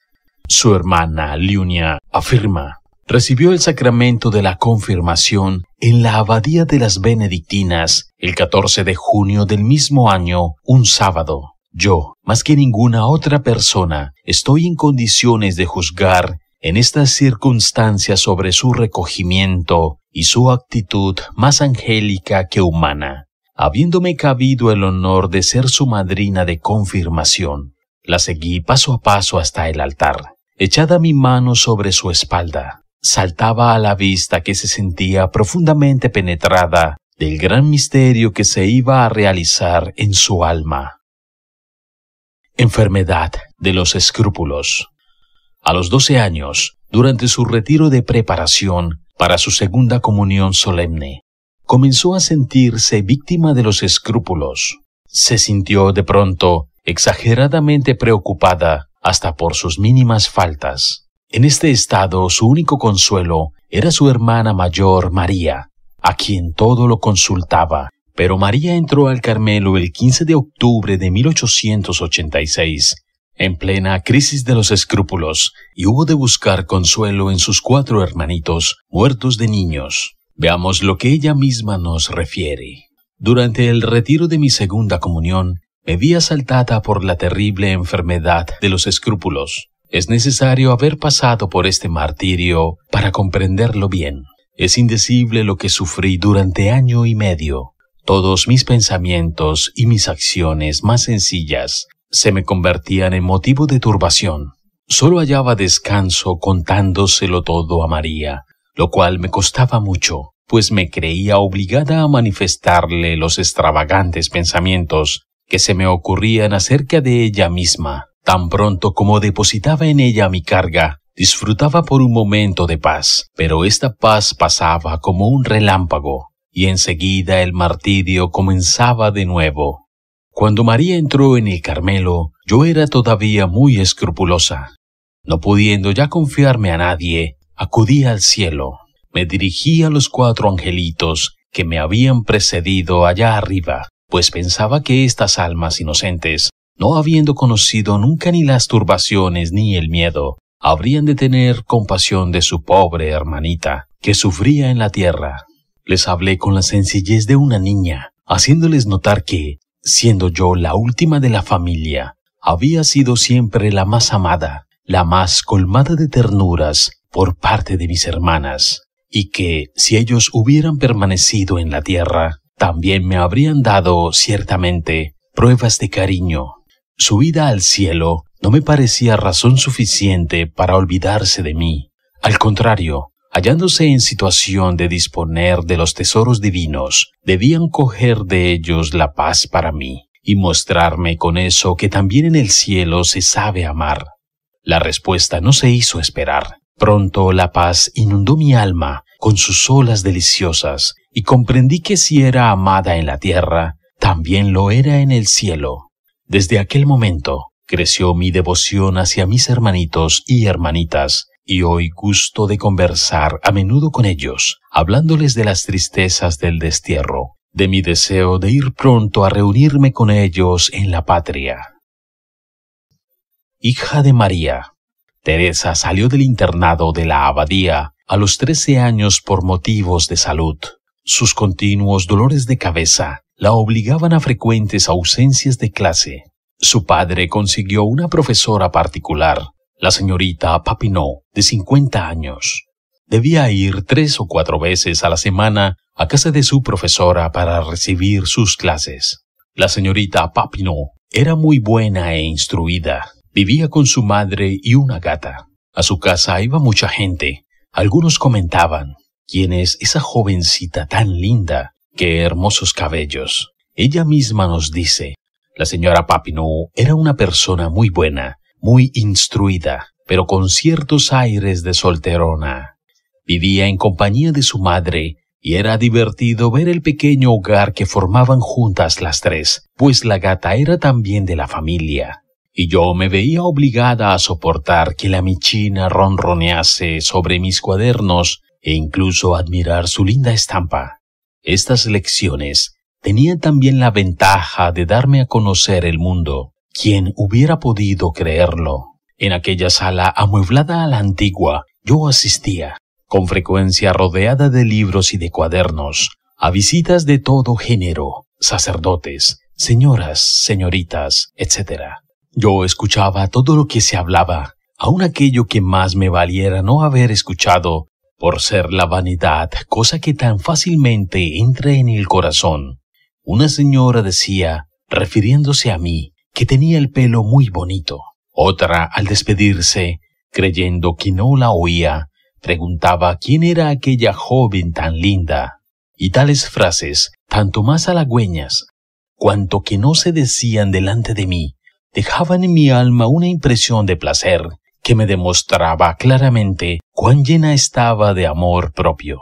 Su hermana, Liunia, afirma, recibió el sacramento de la confirmación en la Abadía de las Benedictinas el 14 de junio del mismo año, un sábado. Yo, más que ninguna otra persona, estoy en condiciones de juzgar en estas circunstancias sobre su recogimiento y su actitud más angélica que humana habiéndome cabido el honor de ser su madrina de confirmación, la seguí paso a paso hasta el altar. Echada mi mano sobre su espalda, saltaba a la vista que se sentía profundamente penetrada del gran misterio que se iba a realizar en su alma. Enfermedad de los escrúpulos. A los doce años, durante su retiro de preparación para su segunda comunión solemne, comenzó a sentirse víctima de los escrúpulos. Se sintió de pronto exageradamente preocupada hasta por sus mínimas faltas. En este estado su único consuelo era su hermana mayor María, a quien todo lo consultaba. Pero María entró al Carmelo el 15 de octubre de 1886, en plena crisis de los escrúpulos, y hubo de buscar consuelo en sus cuatro hermanitos, muertos de niños. Veamos lo que ella misma nos refiere. Durante el retiro de mi segunda comunión, me vi asaltada por la terrible enfermedad de los escrúpulos. Es necesario haber pasado por este martirio para comprenderlo bien. Es indecible lo que sufrí durante año y medio. Todos mis pensamientos y mis acciones más sencillas se me convertían en motivo de turbación. Solo hallaba descanso contándoselo todo a María, lo cual me costaba mucho pues me creía obligada a manifestarle los extravagantes pensamientos que se me ocurrían acerca de ella misma. Tan pronto como depositaba en ella mi carga, disfrutaba por un momento de paz, pero esta paz pasaba como un relámpago, y enseguida el martirio comenzaba de nuevo. Cuando María entró en el Carmelo, yo era todavía muy escrupulosa. No pudiendo ya confiarme a nadie, acudí al cielo me dirigí a los cuatro angelitos que me habían precedido allá arriba, pues pensaba que estas almas inocentes, no habiendo conocido nunca ni las turbaciones ni el miedo, habrían de tener compasión de su pobre hermanita, que sufría en la tierra. Les hablé con la sencillez de una niña, haciéndoles notar que, siendo yo la última de la familia, había sido siempre la más amada, la más colmada de ternuras por parte de mis hermanas y que, si ellos hubieran permanecido en la tierra, también me habrían dado, ciertamente, pruebas de cariño. Su vida al cielo no me parecía razón suficiente para olvidarse de mí. Al contrario, hallándose en situación de disponer de los tesoros divinos, debían coger de ellos la paz para mí y mostrarme con eso que también en el cielo se sabe amar. La respuesta no se hizo esperar. Pronto la paz inundó mi alma con sus olas deliciosas y comprendí que si era amada en la tierra, también lo era en el cielo. Desde aquel momento creció mi devoción hacia mis hermanitos y hermanitas, y hoy gusto de conversar a menudo con ellos, hablándoles de las tristezas del destierro, de mi deseo de ir pronto a reunirme con ellos en la patria. Hija de María, Teresa salió del internado de la abadía a los 13 años por motivos de salud. Sus continuos dolores de cabeza la obligaban a frecuentes ausencias de clase. Su padre consiguió una profesora particular, la señorita Papineau, de 50 años. Debía ir tres o cuatro veces a la semana a casa de su profesora para recibir sus clases. La señorita Papineau era muy buena e instruida, Vivía con su madre y una gata. A su casa iba mucha gente. Algunos comentaban, ¿quién es esa jovencita tan linda? Qué hermosos cabellos. Ella misma nos dice, la señora Papineau era una persona muy buena, muy instruida, pero con ciertos aires de solterona. Vivía en compañía de su madre y era divertido ver el pequeño hogar que formaban juntas las tres, pues la gata era también de la familia y yo me veía obligada a soportar que la michina ronronease sobre mis cuadernos e incluso admirar su linda estampa. Estas lecciones tenían también la ventaja de darme a conocer el mundo, quien hubiera podido creerlo. En aquella sala amueblada a la antigua, yo asistía, con frecuencia rodeada de libros y de cuadernos, a visitas de todo género, sacerdotes, señoras, señoritas, etc. Yo escuchaba todo lo que se hablaba, aun aquello que más me valiera no haber escuchado, por ser la vanidad, cosa que tan fácilmente entra en el corazón. Una señora decía, refiriéndose a mí, que tenía el pelo muy bonito. Otra, al despedirse, creyendo que no la oía, preguntaba quién era aquella joven tan linda. Y tales frases, tanto más halagüeñas, cuanto que no se decían delante de mí, dejaban en mi alma una impresión de placer que me demostraba claramente cuán llena estaba de amor propio.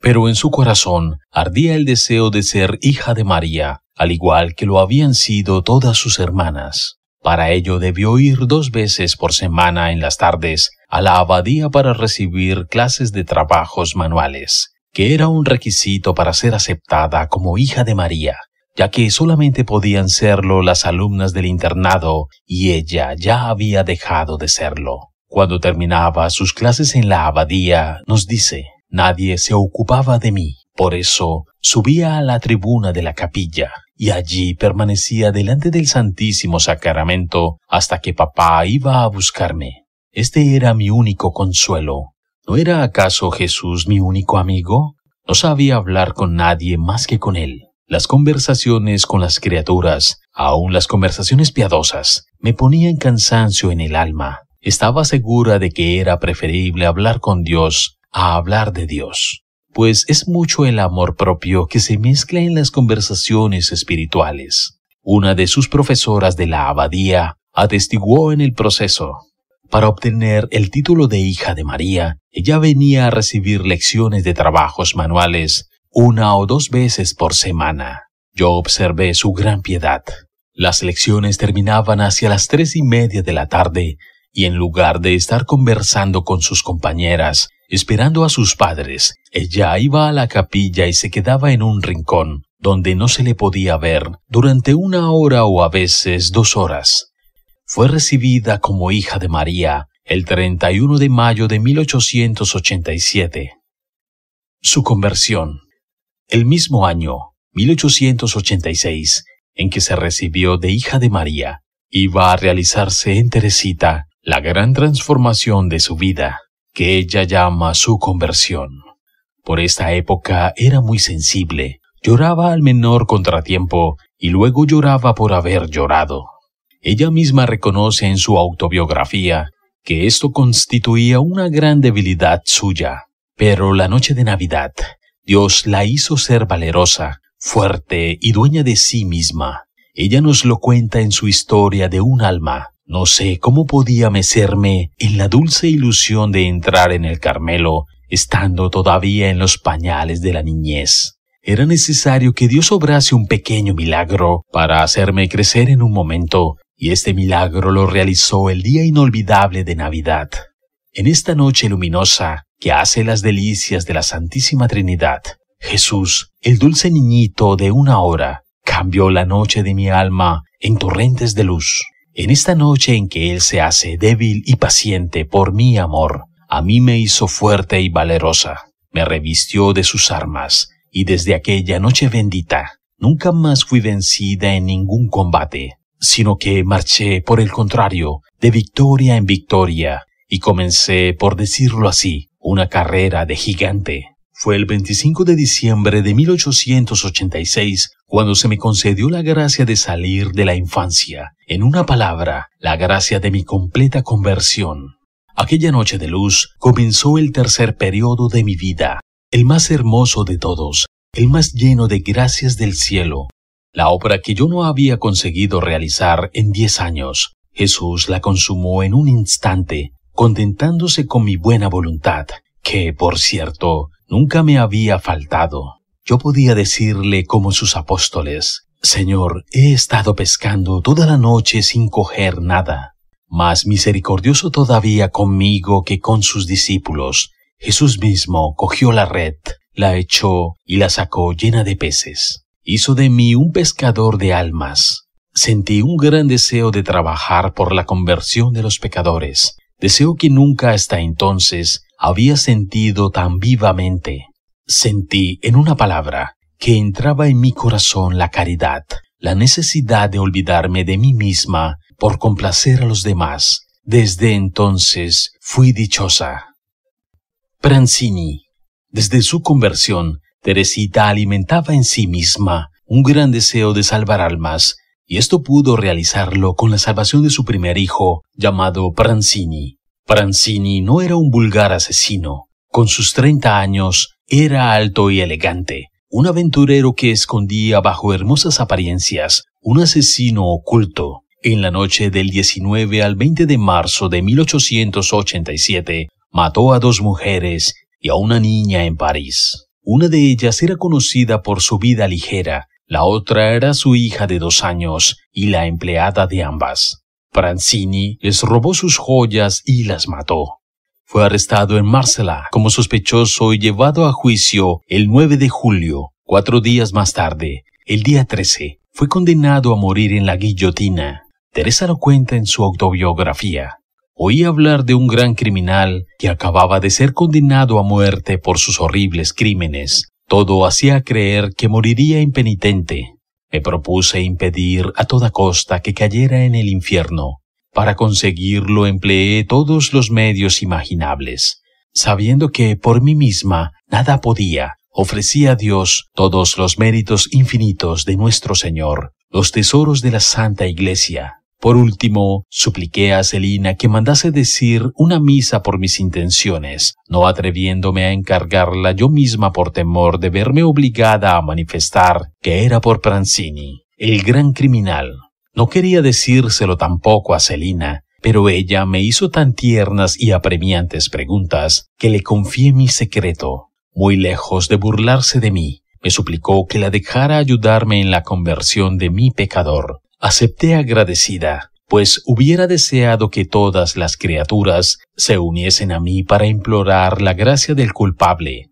Pero en su corazón ardía el deseo de ser hija de María, al igual que lo habían sido todas sus hermanas. Para ello debió ir dos veces por semana en las tardes a la abadía para recibir clases de trabajos manuales, que era un requisito para ser aceptada como hija de María, ya que solamente podían serlo las alumnas del internado y ella ya había dejado de serlo. Cuando terminaba sus clases en la abadía, nos dice, nadie se ocupaba de mí. Por eso subía a la tribuna de la capilla y allí permanecía delante del Santísimo Sacramento hasta que papá iba a buscarme. Este era mi único consuelo. ¿No era acaso Jesús mi único amigo? No sabía hablar con nadie más que con él. Las conversaciones con las criaturas, aun las conversaciones piadosas, me ponían cansancio en el alma. Estaba segura de que era preferible hablar con Dios a hablar de Dios, pues es mucho el amor propio que se mezcla en las conversaciones espirituales. Una de sus profesoras de la abadía atestiguó en el proceso. Para obtener el título de hija de María, ella venía a recibir lecciones de trabajos manuales una o dos veces por semana. Yo observé su gran piedad. Las lecciones terminaban hacia las tres y media de la tarde, y en lugar de estar conversando con sus compañeras, esperando a sus padres, ella iba a la capilla y se quedaba en un rincón, donde no se le podía ver, durante una hora o a veces dos horas. Fue recibida como hija de María el 31 de mayo de 1887. Su conversión. El mismo año, 1886, en que se recibió de hija de María, iba a realizarse en Teresita la gran transformación de su vida, que ella llama su conversión. Por esta época era muy sensible, lloraba al menor contratiempo y luego lloraba por haber llorado. Ella misma reconoce en su autobiografía que esto constituía una gran debilidad suya. Pero la noche de Navidad, Dios la hizo ser valerosa, fuerte y dueña de sí misma. Ella nos lo cuenta en su historia de un alma. No sé cómo podía mecerme en la dulce ilusión de entrar en el Carmelo, estando todavía en los pañales de la niñez. Era necesario que Dios obrase un pequeño milagro para hacerme crecer en un momento, y este milagro lo realizó el día inolvidable de Navidad. En esta noche luminosa, que hace las delicias de la Santísima Trinidad, Jesús, el dulce niñito de una hora, cambió la noche de mi alma en torrentes de luz. En esta noche en que Él se hace débil y paciente por mi amor, a mí me hizo fuerte y valerosa, me revistió de sus armas, y desde aquella noche bendita, nunca más fui vencida en ningún combate, sino que marché, por el contrario, de victoria en victoria, y comencé, por decirlo así, una carrera de gigante. Fue el 25 de diciembre de 1886 cuando se me concedió la gracia de salir de la infancia, en una palabra, la gracia de mi completa conversión. Aquella noche de luz comenzó el tercer periodo de mi vida, el más hermoso de todos, el más lleno de gracias del cielo, la obra que yo no había conseguido realizar en diez años. Jesús la consumó en un instante, contentándose con mi buena voluntad, que, por cierto, nunca me había faltado. Yo podía decirle como sus apóstoles, Señor, he estado pescando toda la noche sin coger nada. Más misericordioso todavía conmigo que con sus discípulos, Jesús mismo cogió la red, la echó y la sacó llena de peces. Hizo de mí un pescador de almas. Sentí un gran deseo de trabajar por la conversión de los pecadores, deseo que nunca hasta entonces había sentido tan vivamente. Sentí, en una palabra, que entraba en mi corazón la caridad, la necesidad de olvidarme de mí misma por complacer a los demás. Desde entonces fui dichosa. Prancini. Desde su conversión, Teresita alimentaba en sí misma un gran deseo de salvar almas y esto pudo realizarlo con la salvación de su primer hijo, llamado Pranzini. Prancini no era un vulgar asesino. Con sus 30 años, era alto y elegante, un aventurero que escondía bajo hermosas apariencias un asesino oculto. En la noche del 19 al 20 de marzo de 1887, mató a dos mujeres y a una niña en París. Una de ellas era conocida por su vida ligera la otra era su hija de dos años y la empleada de ambas. Francini les robó sus joyas y las mató. Fue arrestado en Marsella como sospechoso y llevado a juicio el 9 de julio. Cuatro días más tarde, el día 13, fue condenado a morir en la guillotina. Teresa lo cuenta en su autobiografía. Oí hablar de un gran criminal que acababa de ser condenado a muerte por sus horribles crímenes, todo hacía creer que moriría impenitente. Me propuse impedir a toda costa que cayera en el infierno. Para conseguirlo empleé todos los medios imaginables. Sabiendo que por mí misma nada podía, ofrecí a Dios todos los méritos infinitos de nuestro Señor, los tesoros de la Santa Iglesia, por último, supliqué a Celina que mandase decir una misa por mis intenciones, no atreviéndome a encargarla yo misma por temor de verme obligada a manifestar que era por Pranzini, el gran criminal. No quería decírselo tampoco a Celina, pero ella me hizo tan tiernas y apremiantes preguntas que le confié mi secreto. Muy lejos de burlarse de mí, me suplicó que la dejara ayudarme en la conversión de mi pecador, acepté agradecida, pues hubiera deseado que todas las criaturas se uniesen a mí para implorar la gracia del culpable.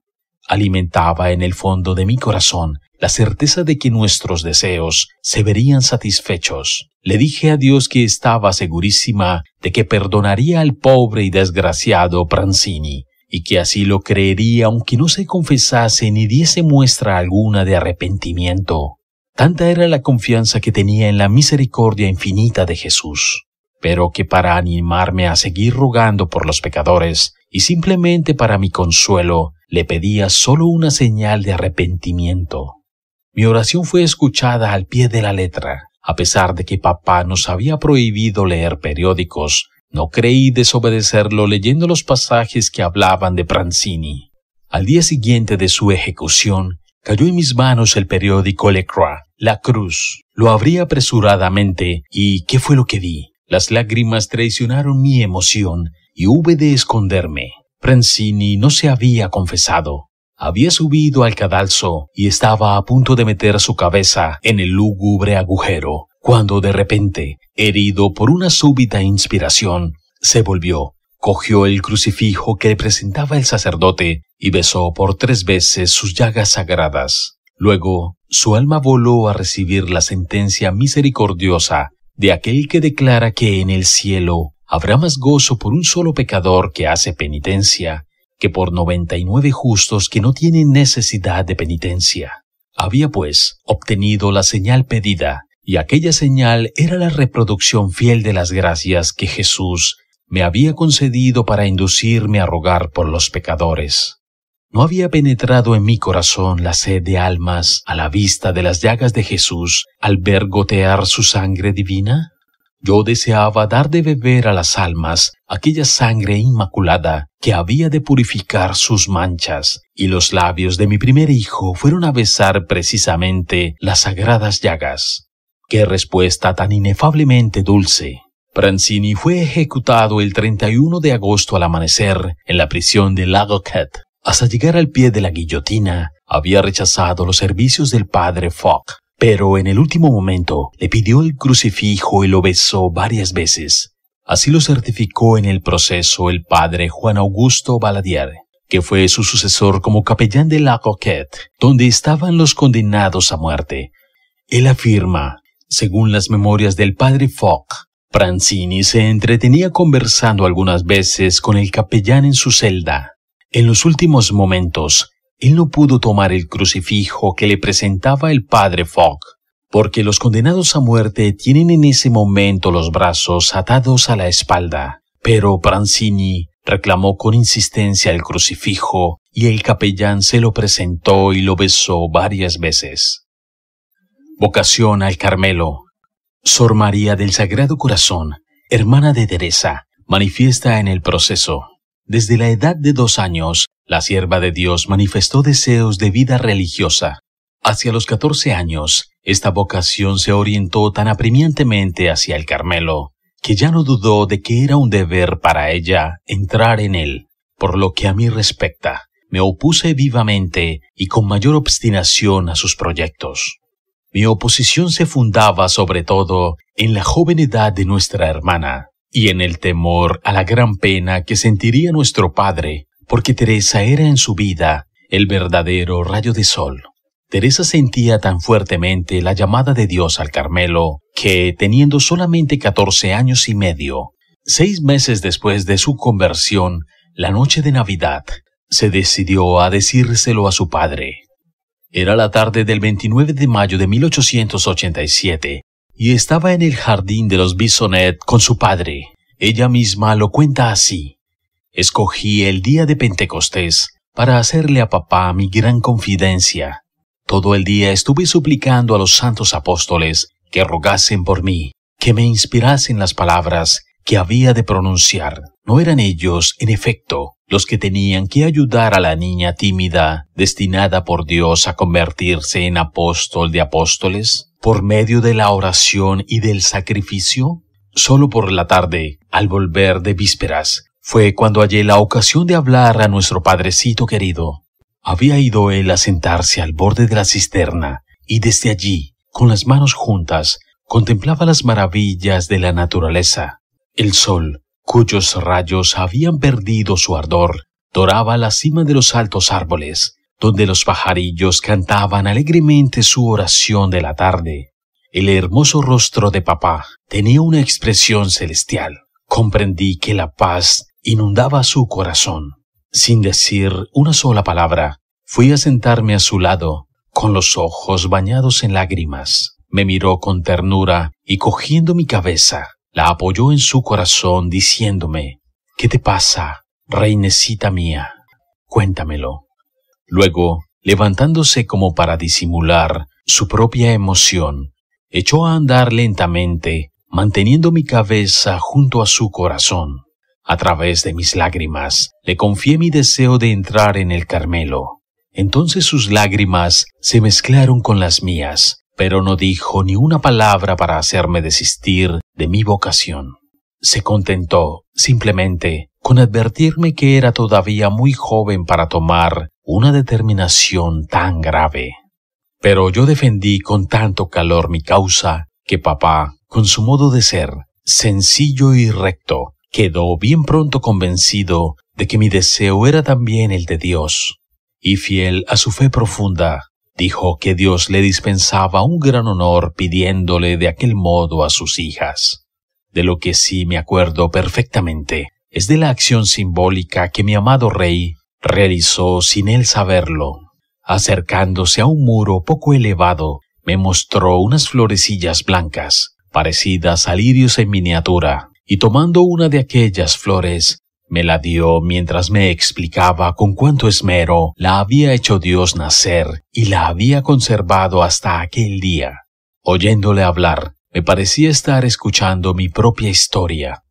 Alimentaba en el fondo de mi corazón la certeza de que nuestros deseos se verían satisfechos. Le dije a Dios que estaba segurísima de que perdonaría al pobre y desgraciado Pranzini, y que así lo creería aunque no se confesase ni diese muestra alguna de arrepentimiento. Tanta era la confianza que tenía en la misericordia infinita de Jesús, pero que para animarme a seguir rogando por los pecadores y simplemente para mi consuelo, le pedía solo una señal de arrepentimiento. Mi oración fue escuchada al pie de la letra. A pesar de que papá nos había prohibido leer periódicos, no creí desobedecerlo leyendo los pasajes que hablaban de Pranzini. Al día siguiente de su ejecución, Cayó en mis manos el periódico Le Croix, La Cruz. Lo abrí apresuradamente y ¿qué fue lo que vi? Las lágrimas traicionaron mi emoción y hube de esconderme. Prenzini no se había confesado. Había subido al cadalso y estaba a punto de meter su cabeza en el lúgubre agujero, cuando de repente, herido por una súbita inspiración, se volvió cogió el crucifijo que le presentaba el sacerdote y besó por tres veces sus llagas sagradas. Luego, su alma voló a recibir la sentencia misericordiosa de aquel que declara que en el cielo habrá más gozo por un solo pecador que hace penitencia que por noventa y nueve justos que no tienen necesidad de penitencia. Había, pues, obtenido la señal pedida, y aquella señal era la reproducción fiel de las gracias que Jesús me había concedido para inducirme a rogar por los pecadores. No había penetrado en mi corazón la sed de almas a la vista de las llagas de Jesús al ver gotear su sangre divina? Yo deseaba dar de beber a las almas aquella sangre inmaculada que había de purificar sus manchas, y los labios de mi primer hijo fueron a besar precisamente las sagradas llagas. Qué respuesta tan inefablemente dulce. Francini fue ejecutado el 31 de agosto al amanecer en la prisión de Lagoquet. Hasta llegar al pie de la guillotina, había rechazado los servicios del padre Fogg, pero en el último momento le pidió el crucifijo y lo besó varias veces. Así lo certificó en el proceso el padre Juan Augusto Baladier, que fue su sucesor como capellán de La donde estaban los condenados a muerte. Él afirma, según las memorias del padre Fogg, Francini se entretenía conversando algunas veces con el capellán en su celda. En los últimos momentos, él no pudo tomar el crucifijo que le presentaba el padre Fogg, porque los condenados a muerte tienen en ese momento los brazos atados a la espalda. Pero Pranzini reclamó con insistencia el crucifijo y el capellán se lo presentó y lo besó varias veces. Vocación al Carmelo, Sor María del Sagrado Corazón, hermana de Teresa, manifiesta en el proceso. Desde la edad de dos años, la sierva de Dios manifestó deseos de vida religiosa. Hacia los catorce años, esta vocación se orientó tan apremiantemente hacia el Carmelo, que ya no dudó de que era un deber para ella entrar en él. Por lo que a mí respecta, me opuse vivamente y con mayor obstinación a sus proyectos. Mi oposición se fundaba sobre todo en la joven edad de nuestra hermana y en el temor a la gran pena que sentiría nuestro padre, porque Teresa era en su vida el verdadero rayo de sol. Teresa sentía tan fuertemente la llamada de Dios al Carmelo que, teniendo solamente 14 años y medio, seis meses después de su conversión, la noche de Navidad, se decidió a decírselo a su padre. Era la tarde del 29 de mayo de 1887 y estaba en el jardín de los Bisonet con su padre. Ella misma lo cuenta así. Escogí el día de Pentecostés para hacerle a papá mi gran confidencia. Todo el día estuve suplicando a los santos apóstoles que rogasen por mí, que me inspirasen las palabras que había de pronunciar. No eran ellos, en efecto, los que tenían que ayudar a la niña tímida, destinada por Dios a convertirse en apóstol de apóstoles, por medio de la oración y del sacrificio? Solo por la tarde, al volver de vísperas, fue cuando hallé la ocasión de hablar a nuestro padrecito querido. Había ido él a sentarse al borde de la cisterna, y desde allí, con las manos juntas, contemplaba las maravillas de la naturaleza. El sol, cuyos rayos habían perdido su ardor, doraba la cima de los altos árboles, donde los pajarillos cantaban alegremente su oración de la tarde. El hermoso rostro de papá tenía una expresión celestial. Comprendí que la paz inundaba su corazón. Sin decir una sola palabra, fui a sentarme a su lado, con los ojos bañados en lágrimas. Me miró con ternura y cogiendo mi cabeza, la apoyó en su corazón diciéndome, ¿Qué te pasa, reinecita mía? Cuéntamelo. Luego, levantándose como para disimular su propia emoción, echó a andar lentamente, manteniendo mi cabeza junto a su corazón. A través de mis lágrimas, le confié mi deseo de entrar en el Carmelo. Entonces sus lágrimas se mezclaron con las mías, pero no dijo ni una palabra para hacerme desistir de mi vocación. Se contentó, simplemente, con advertirme que era todavía muy joven para tomar una determinación tan grave. Pero yo defendí con tanto calor mi causa que papá, con su modo de ser, sencillo y recto, quedó bien pronto convencido de que mi deseo era también el de Dios, y fiel a su fe profunda, dijo que Dios le dispensaba un gran honor pidiéndole de aquel modo a sus hijas. De lo que sí me acuerdo perfectamente es de la acción simbólica que mi amado rey realizó sin él saberlo. Acercándose a un muro poco elevado, me mostró unas florecillas blancas, parecidas a lirios en miniatura, y tomando una de aquellas flores, me la dio mientras me explicaba con cuánto esmero la había hecho Dios nacer y la había conservado hasta aquel día. Oyéndole hablar, me parecía estar escuchando mi propia historia.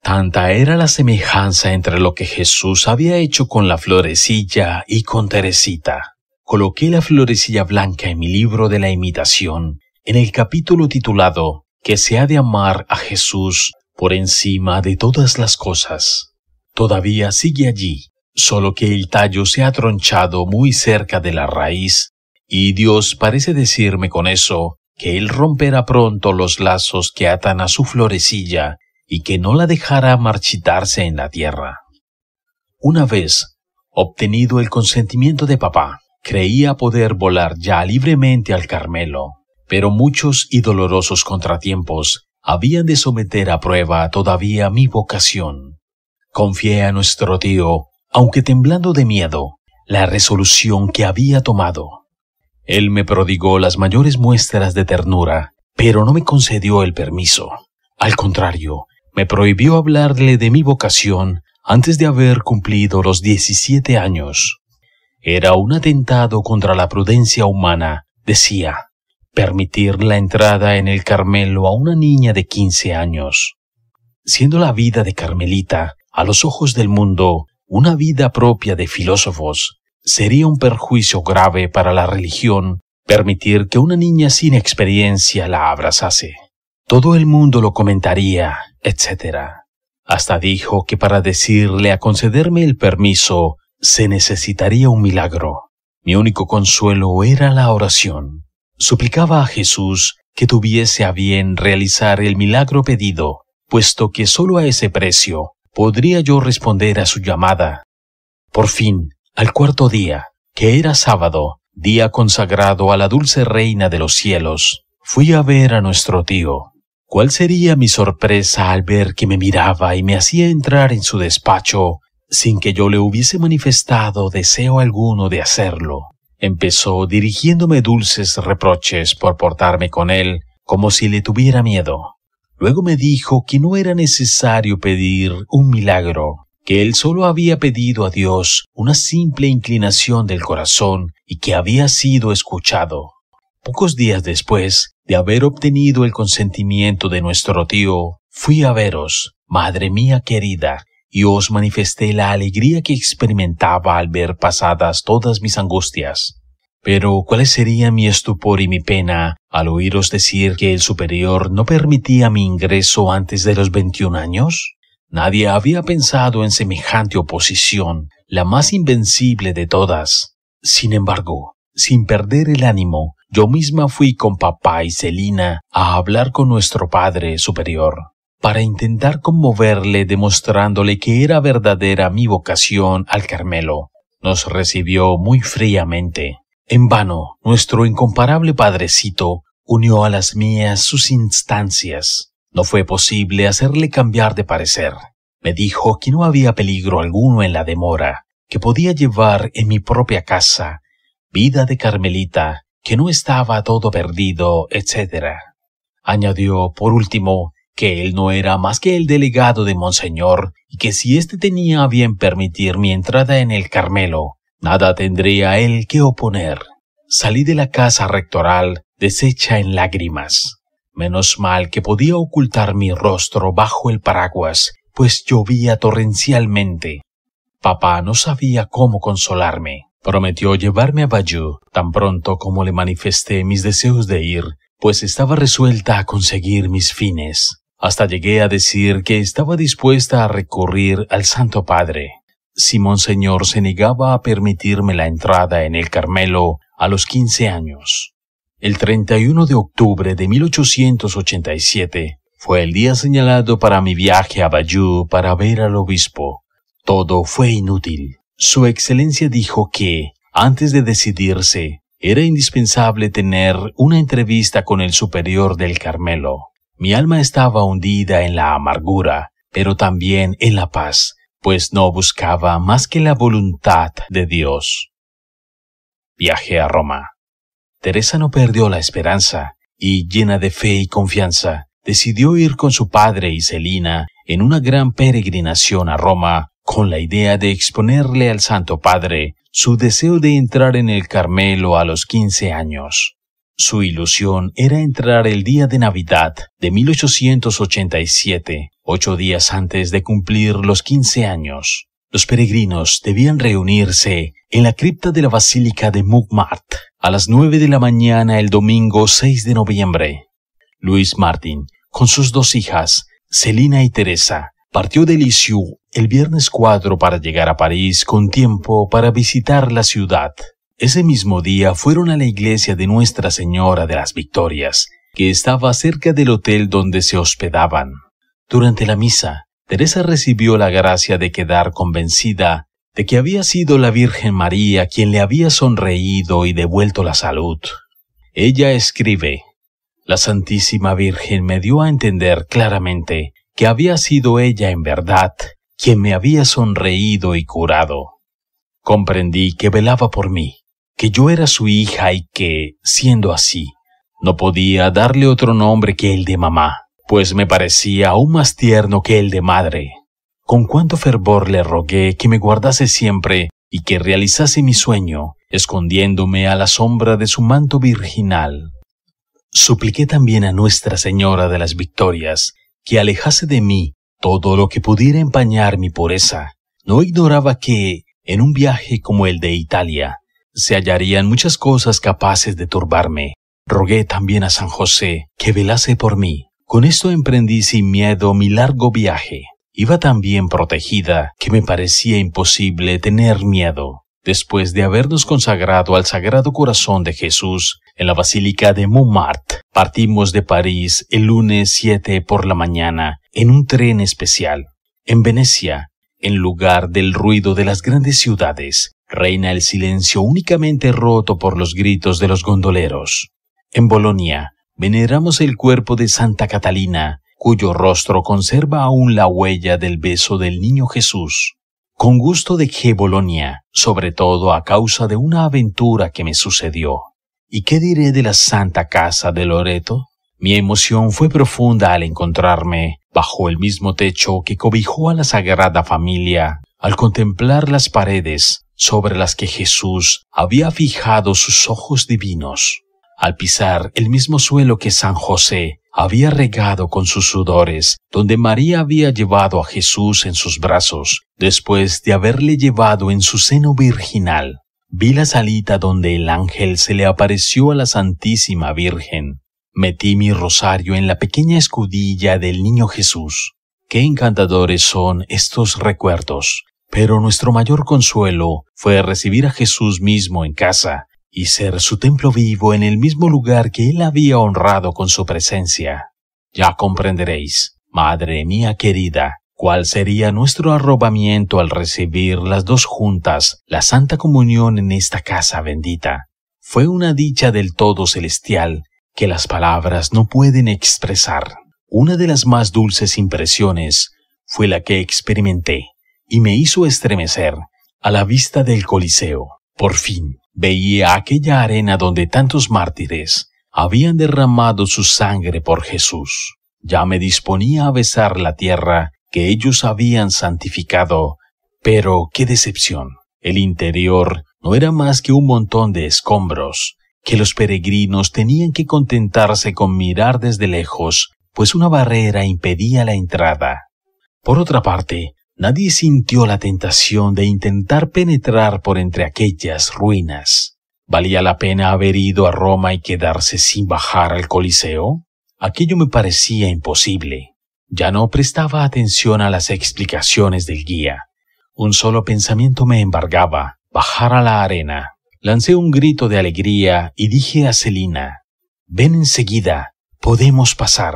Tanta era la semejanza entre lo que Jesús había hecho con la florecilla y con Teresita. Coloqué la florecilla blanca en mi libro de la imitación, en el capítulo titulado Que se ha de amar a Jesús por encima de todas las cosas todavía sigue allí, solo que el tallo se ha tronchado muy cerca de la raíz, y Dios parece decirme con eso que Él romperá pronto los lazos que atan a su florecilla y que no la dejará marchitarse en la tierra. Una vez, obtenido el consentimiento de papá, creía poder volar ya libremente al Carmelo, pero muchos y dolorosos contratiempos habían de someter a prueba todavía mi vocación. Confié a nuestro tío, aunque temblando de miedo, la resolución que había tomado. Él me prodigó las mayores muestras de ternura, pero no me concedió el permiso. Al contrario, me prohibió hablarle de mi vocación antes de haber cumplido los 17 años. Era un atentado contra la prudencia humana, decía, permitir la entrada en el Carmelo a una niña de 15 años. Siendo la vida de Carmelita a los ojos del mundo, una vida propia de filósofos sería un perjuicio grave para la religión permitir que una niña sin experiencia la abrazase. Todo el mundo lo comentaría, etc. Hasta dijo que para decirle a concederme el permiso se necesitaría un milagro. Mi único consuelo era la oración. Suplicaba a Jesús que tuviese a bien realizar el milagro pedido, puesto que sólo a ese precio podría yo responder a su llamada. Por fin, al cuarto día, que era sábado, día consagrado a la dulce reina de los cielos, fui a ver a nuestro tío. ¿Cuál sería mi sorpresa al ver que me miraba y me hacía entrar en su despacho sin que yo le hubiese manifestado deseo alguno de hacerlo? Empezó dirigiéndome dulces reproches por portarme con él como si le tuviera miedo. Luego me dijo que no era necesario pedir un milagro, que él solo había pedido a Dios una simple inclinación del corazón y que había sido escuchado. Pocos días después de haber obtenido el consentimiento de nuestro tío, fui a veros, madre mía querida, y os manifesté la alegría que experimentaba al ver pasadas todas mis angustias. Pero ¿cuál sería mi estupor y mi pena al oíros decir que el superior no permitía mi ingreso antes de los 21 años? Nadie había pensado en semejante oposición, la más invencible de todas. Sin embargo, sin perder el ánimo, yo misma fui con papá y Celina a hablar con nuestro padre superior para intentar conmoverle demostrándole que era verdadera mi vocación al Carmelo. Nos recibió muy fríamente. En vano, nuestro incomparable Padrecito unió a las mías sus instancias. No fue posible hacerle cambiar de parecer. Me dijo que no había peligro alguno en la demora, que podía llevar en mi propia casa vida de Carmelita, que no estaba todo perdido, etc. Añadió, por último, que él no era más que el delegado de Monseñor y que si éste tenía bien permitir mi entrada en el Carmelo, Nada tendría él que oponer. Salí de la casa rectoral deshecha en lágrimas. Menos mal que podía ocultar mi rostro bajo el paraguas, pues llovía torrencialmente. Papá no sabía cómo consolarme. Prometió llevarme a Bayou tan pronto como le manifesté mis deseos de ir, pues estaba resuelta a conseguir mis fines. Hasta llegué a decir que estaba dispuesta a recurrir al Santo Padre si Monseñor se negaba a permitirme la entrada en el Carmelo a los quince años. El 31 de octubre de 1887 fue el día señalado para mi viaje a Bayou para ver al obispo. Todo fue inútil. Su excelencia dijo que, antes de decidirse, era indispensable tener una entrevista con el superior del Carmelo. Mi alma estaba hundida en la amargura, pero también en la paz, pues no buscaba más que la voluntad de Dios. Viaje a Roma. Teresa no perdió la esperanza, y llena de fe y confianza, decidió ir con su padre y Celina en una gran peregrinación a Roma con la idea de exponerle al Santo Padre su deseo de entrar en el Carmelo a los 15 años. Su ilusión era entrar el día de Navidad de 1887 Ocho días antes de cumplir los quince años, los peregrinos debían reunirse en la cripta de la Basílica de Mugmart a las nueve de la mañana el domingo 6 de noviembre. Luis Martín, con sus dos hijas, Celina y Teresa, partió de Lisieux el viernes 4 para llegar a París con tiempo para visitar la ciudad. Ese mismo día fueron a la iglesia de Nuestra Señora de las Victorias, que estaba cerca del hotel donde se hospedaban. Durante la misa, Teresa recibió la gracia de quedar convencida de que había sido la Virgen María quien le había sonreído y devuelto la salud. Ella escribe, La Santísima Virgen me dio a entender claramente que había sido ella en verdad quien me había sonreído y curado. Comprendí que velaba por mí, que yo era su hija y que, siendo así, no podía darle otro nombre que el de mamá pues me parecía aún más tierno que el de madre. Con cuánto fervor le rogué que me guardase siempre y que realizase mi sueño, escondiéndome a la sombra de su manto virginal. Supliqué también a Nuestra Señora de las Victorias que alejase de mí todo lo que pudiera empañar mi pureza. No ignoraba que, en un viaje como el de Italia, se hallarían muchas cosas capaces de turbarme. Rogué también a San José que velase por mí, con esto emprendí sin miedo mi largo viaje. Iba tan bien protegida que me parecía imposible tener miedo. Después de habernos consagrado al Sagrado Corazón de Jesús en la Basílica de Montmartre, partimos de París el lunes 7 por la mañana en un tren especial. En Venecia, en lugar del ruido de las grandes ciudades, reina el silencio únicamente roto por los gritos de los gondoleros. En Bolonia, veneramos el cuerpo de Santa Catalina, cuyo rostro conserva aún la huella del beso del niño Jesús. Con gusto dejé Bolonia, sobre todo a causa de una aventura que me sucedió. ¿Y qué diré de la Santa Casa de Loreto? Mi emoción fue profunda al encontrarme bajo el mismo techo que cobijó a la Sagrada Familia, al contemplar las paredes sobre las que Jesús había fijado sus ojos divinos al pisar el mismo suelo que San José había regado con sus sudores, donde María había llevado a Jesús en sus brazos, después de haberle llevado en su seno virginal. Vi la salita donde el ángel se le apareció a la Santísima Virgen. Metí mi rosario en la pequeña escudilla del niño Jesús. Qué encantadores son estos recuerdos. Pero nuestro mayor consuelo fue recibir a Jesús mismo en casa y ser su templo vivo en el mismo lugar que él había honrado con su presencia. Ya comprenderéis, madre mía querida, cuál sería nuestro arrobamiento al recibir las dos juntas la Santa Comunión en esta casa bendita. Fue una dicha del todo celestial que las palabras no pueden expresar. Una de las más dulces impresiones fue la que experimenté y me hizo estremecer a la vista del Coliseo. Por fin, veía aquella arena donde tantos mártires habían derramado su sangre por Jesús. Ya me disponía a besar la tierra que ellos habían santificado, pero qué decepción. El interior no era más que un montón de escombros, que los peregrinos tenían que contentarse con mirar desde lejos, pues una barrera impedía la entrada. Por otra parte, nadie sintió la tentación de intentar penetrar por entre aquellas ruinas. ¿Valía la pena haber ido a Roma y quedarse sin bajar al Coliseo? Aquello me parecía imposible. Ya no prestaba atención a las explicaciones del guía. Un solo pensamiento me embargaba, bajar a la arena. Lancé un grito de alegría y dije a Celina, ven enseguida, podemos pasar.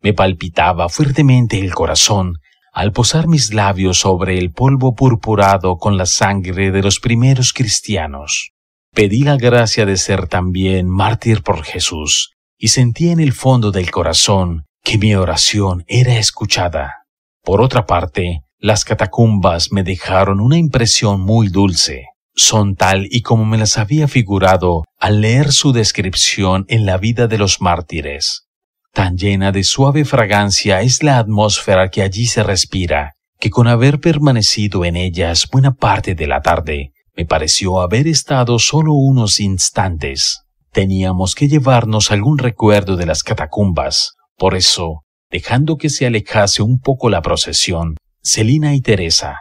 Me palpitaba fuertemente el corazón al posar mis labios sobre el polvo purpurado con la sangre de los primeros cristianos. Pedí la gracia de ser también mártir por Jesús, y sentí en el fondo del corazón que mi oración era escuchada. Por otra parte, las catacumbas me dejaron una impresión muy dulce. Son tal y como me las había figurado al leer su descripción en la vida de los mártires. Tan llena de suave fragancia es la atmósfera que allí se respira, que con haber permanecido en ellas buena parte de la tarde, me pareció haber estado solo unos instantes. Teníamos que llevarnos algún recuerdo de las catacumbas. Por eso, dejando que se alejase un poco la procesión, Selina y Teresa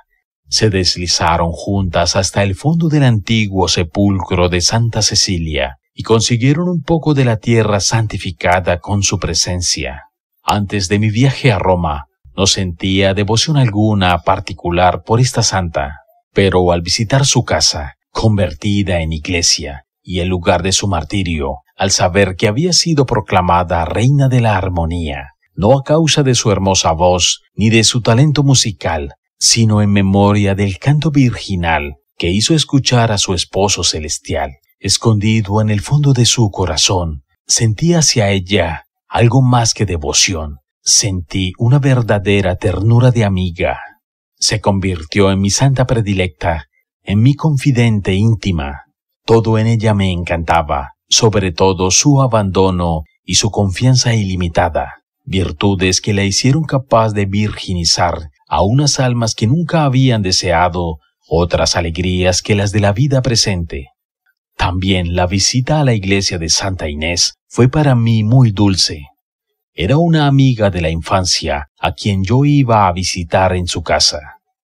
se deslizaron juntas hasta el fondo del antiguo sepulcro de Santa Cecilia, y consiguieron un poco de la tierra santificada con su presencia. Antes de mi viaje a Roma, no sentía devoción alguna particular por esta santa, pero al visitar su casa, convertida en iglesia, y el lugar de su martirio, al saber que había sido proclamada reina de la armonía, no a causa de su hermosa voz ni de su talento musical, sino en memoria del canto virginal que hizo escuchar a su esposo celestial, Escondido en el fondo de su corazón, sentí hacia ella algo más que devoción. Sentí una verdadera ternura de amiga. Se convirtió en mi santa predilecta, en mi confidente íntima. Todo en ella me encantaba, sobre todo su abandono y su confianza ilimitada, virtudes que la hicieron capaz de virginizar a unas almas que nunca habían deseado otras alegrías que las de la vida presente. También la visita a la iglesia de Santa Inés fue para mí muy dulce. Era una amiga de la infancia a quien yo iba a visitar en su casa.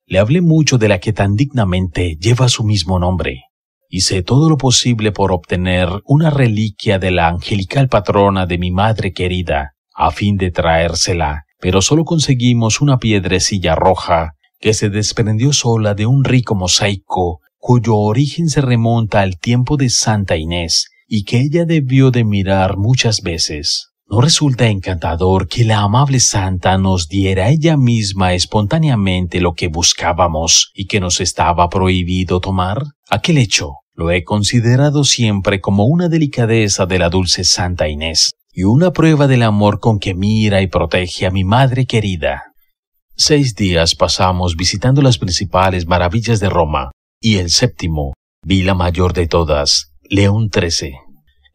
Le hablé mucho de la que tan dignamente lleva su mismo nombre. Hice todo lo posible por obtener una reliquia de la angelical patrona de mi madre querida, a fin de traérsela, pero solo conseguimos una piedrecilla roja que se desprendió sola de un rico mosaico cuyo origen se remonta al tiempo de Santa Inés y que ella debió de mirar muchas veces. ¿No resulta encantador que la amable santa nos diera ella misma espontáneamente lo que buscábamos y que nos estaba prohibido tomar? Aquel hecho lo he considerado siempre como una delicadeza de la dulce Santa Inés y una prueba del amor con que mira y protege a mi madre querida. Seis días pasamos visitando las principales maravillas de Roma, y el séptimo vi la mayor de todas, León XIII.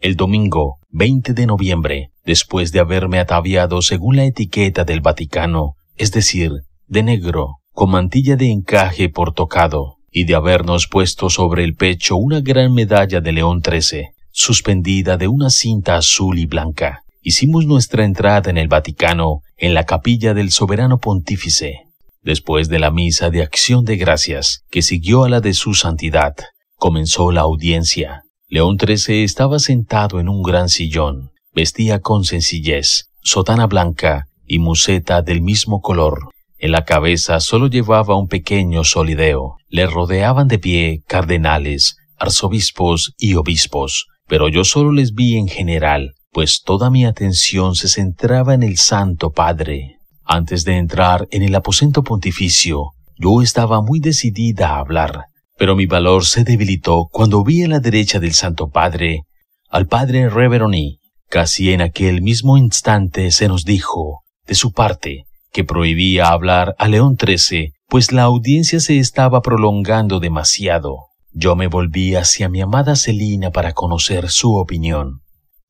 El domingo 20 de noviembre, después de haberme ataviado según la etiqueta del Vaticano, es decir, de negro, con mantilla de encaje por tocado, y de habernos puesto sobre el pecho una gran medalla de León XIII, suspendida de una cinta azul y blanca. Hicimos nuestra entrada en el Vaticano, en la capilla del soberano pontífice, Después de la misa de acción de gracias, que siguió a la de su santidad, comenzó la audiencia. León XIII estaba sentado en un gran sillón, vestía con sencillez, sotana blanca y museta del mismo color. En la cabeza solo llevaba un pequeño solideo. Le rodeaban de pie cardenales, arzobispos y obispos, pero yo solo les vi en general, pues toda mi atención se centraba en el Santo Padre. Antes de entrar en el aposento pontificio, yo estaba muy decidida a hablar, pero mi valor se debilitó cuando vi a la derecha del Santo Padre al Padre Reveroni. Casi en aquel mismo instante se nos dijo, de su parte, que prohibía hablar a León XIII, pues la audiencia se estaba prolongando demasiado. Yo me volví hacia mi amada Celina para conocer su opinión.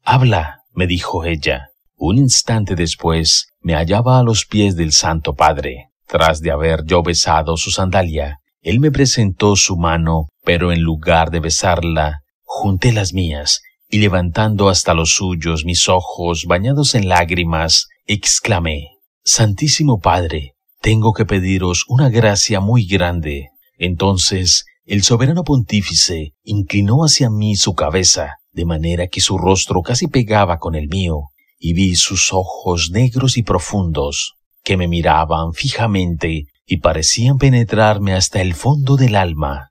Habla, me dijo ella. Un instante después me hallaba a los pies del Santo Padre. Tras de haber yo besado su sandalia, él me presentó su mano, pero en lugar de besarla, junté las mías, y levantando hasta los suyos mis ojos bañados en lágrimas, exclamé, Santísimo Padre, tengo que pediros una gracia muy grande. Entonces el soberano pontífice inclinó hacia mí su cabeza, de manera que su rostro casi pegaba con el mío, y vi sus ojos negros y profundos, que me miraban fijamente y parecían penetrarme hasta el fondo del alma.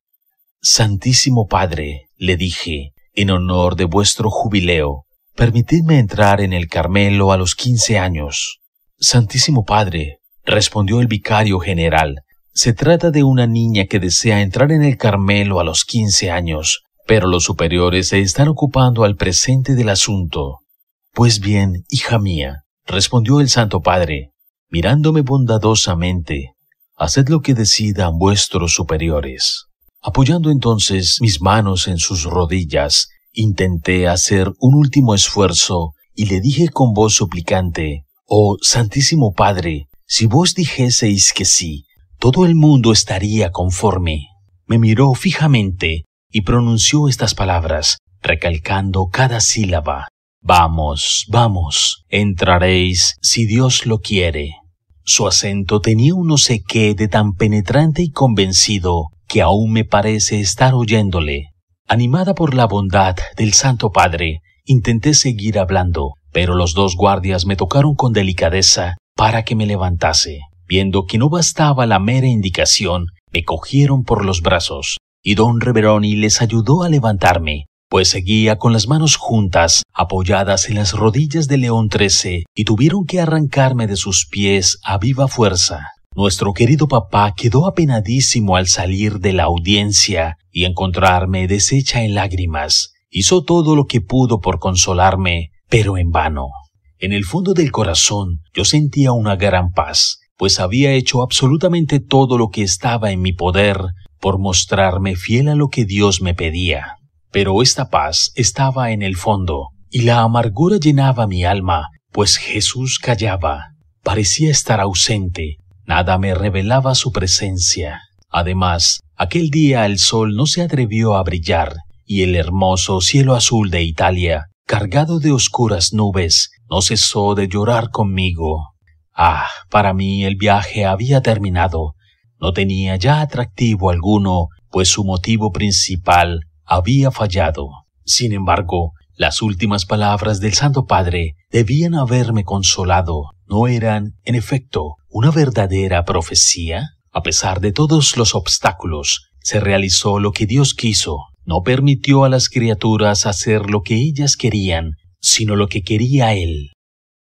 Santísimo Padre, le dije, en honor de vuestro jubileo, permitidme entrar en el Carmelo a los quince años. Santísimo Padre, respondió el vicario general, se trata de una niña que desea entrar en el Carmelo a los quince años, pero los superiores se están ocupando al presente del asunto. Pues bien, hija mía, respondió el Santo Padre, mirándome bondadosamente, haced lo que decidan vuestros superiores. Apoyando entonces mis manos en sus rodillas, intenté hacer un último esfuerzo y le dije con voz suplicante, Oh Santísimo Padre, si vos dijeseis que sí, todo el mundo estaría conforme. Me miró fijamente y pronunció estas palabras, recalcando cada sílaba. Vamos, vamos, entraréis si Dios lo quiere. Su acento tenía un no sé qué de tan penetrante y convencido que aún me parece estar oyéndole. Animada por la bondad del Santo Padre, intenté seguir hablando, pero los dos guardias me tocaron con delicadeza para que me levantase. Viendo que no bastaba la mera indicación, me cogieron por los brazos, y don Reveroni les ayudó a levantarme, pues seguía con las manos juntas, apoyadas en las rodillas de León XIII, y tuvieron que arrancarme de sus pies a viva fuerza. Nuestro querido papá quedó apenadísimo al salir de la audiencia y encontrarme deshecha en lágrimas. Hizo todo lo que pudo por consolarme, pero en vano. En el fondo del corazón yo sentía una gran paz, pues había hecho absolutamente todo lo que estaba en mi poder por mostrarme fiel a lo que Dios me pedía. Pero esta paz estaba en el fondo, y la amargura llenaba mi alma, pues Jesús callaba, parecía estar ausente, nada me revelaba su presencia. Además, aquel día el sol no se atrevió a brillar, y el hermoso cielo azul de Italia, cargado de oscuras nubes, no cesó de llorar conmigo. Ah, para mí el viaje había terminado. No tenía ya atractivo alguno, pues su motivo principal había fallado. Sin embargo, las últimas palabras del Santo Padre debían haberme consolado. ¿No eran, en efecto, una verdadera profecía? A pesar de todos los obstáculos, se realizó lo que Dios quiso. No permitió a las criaturas hacer lo que ellas querían, sino lo que quería Él.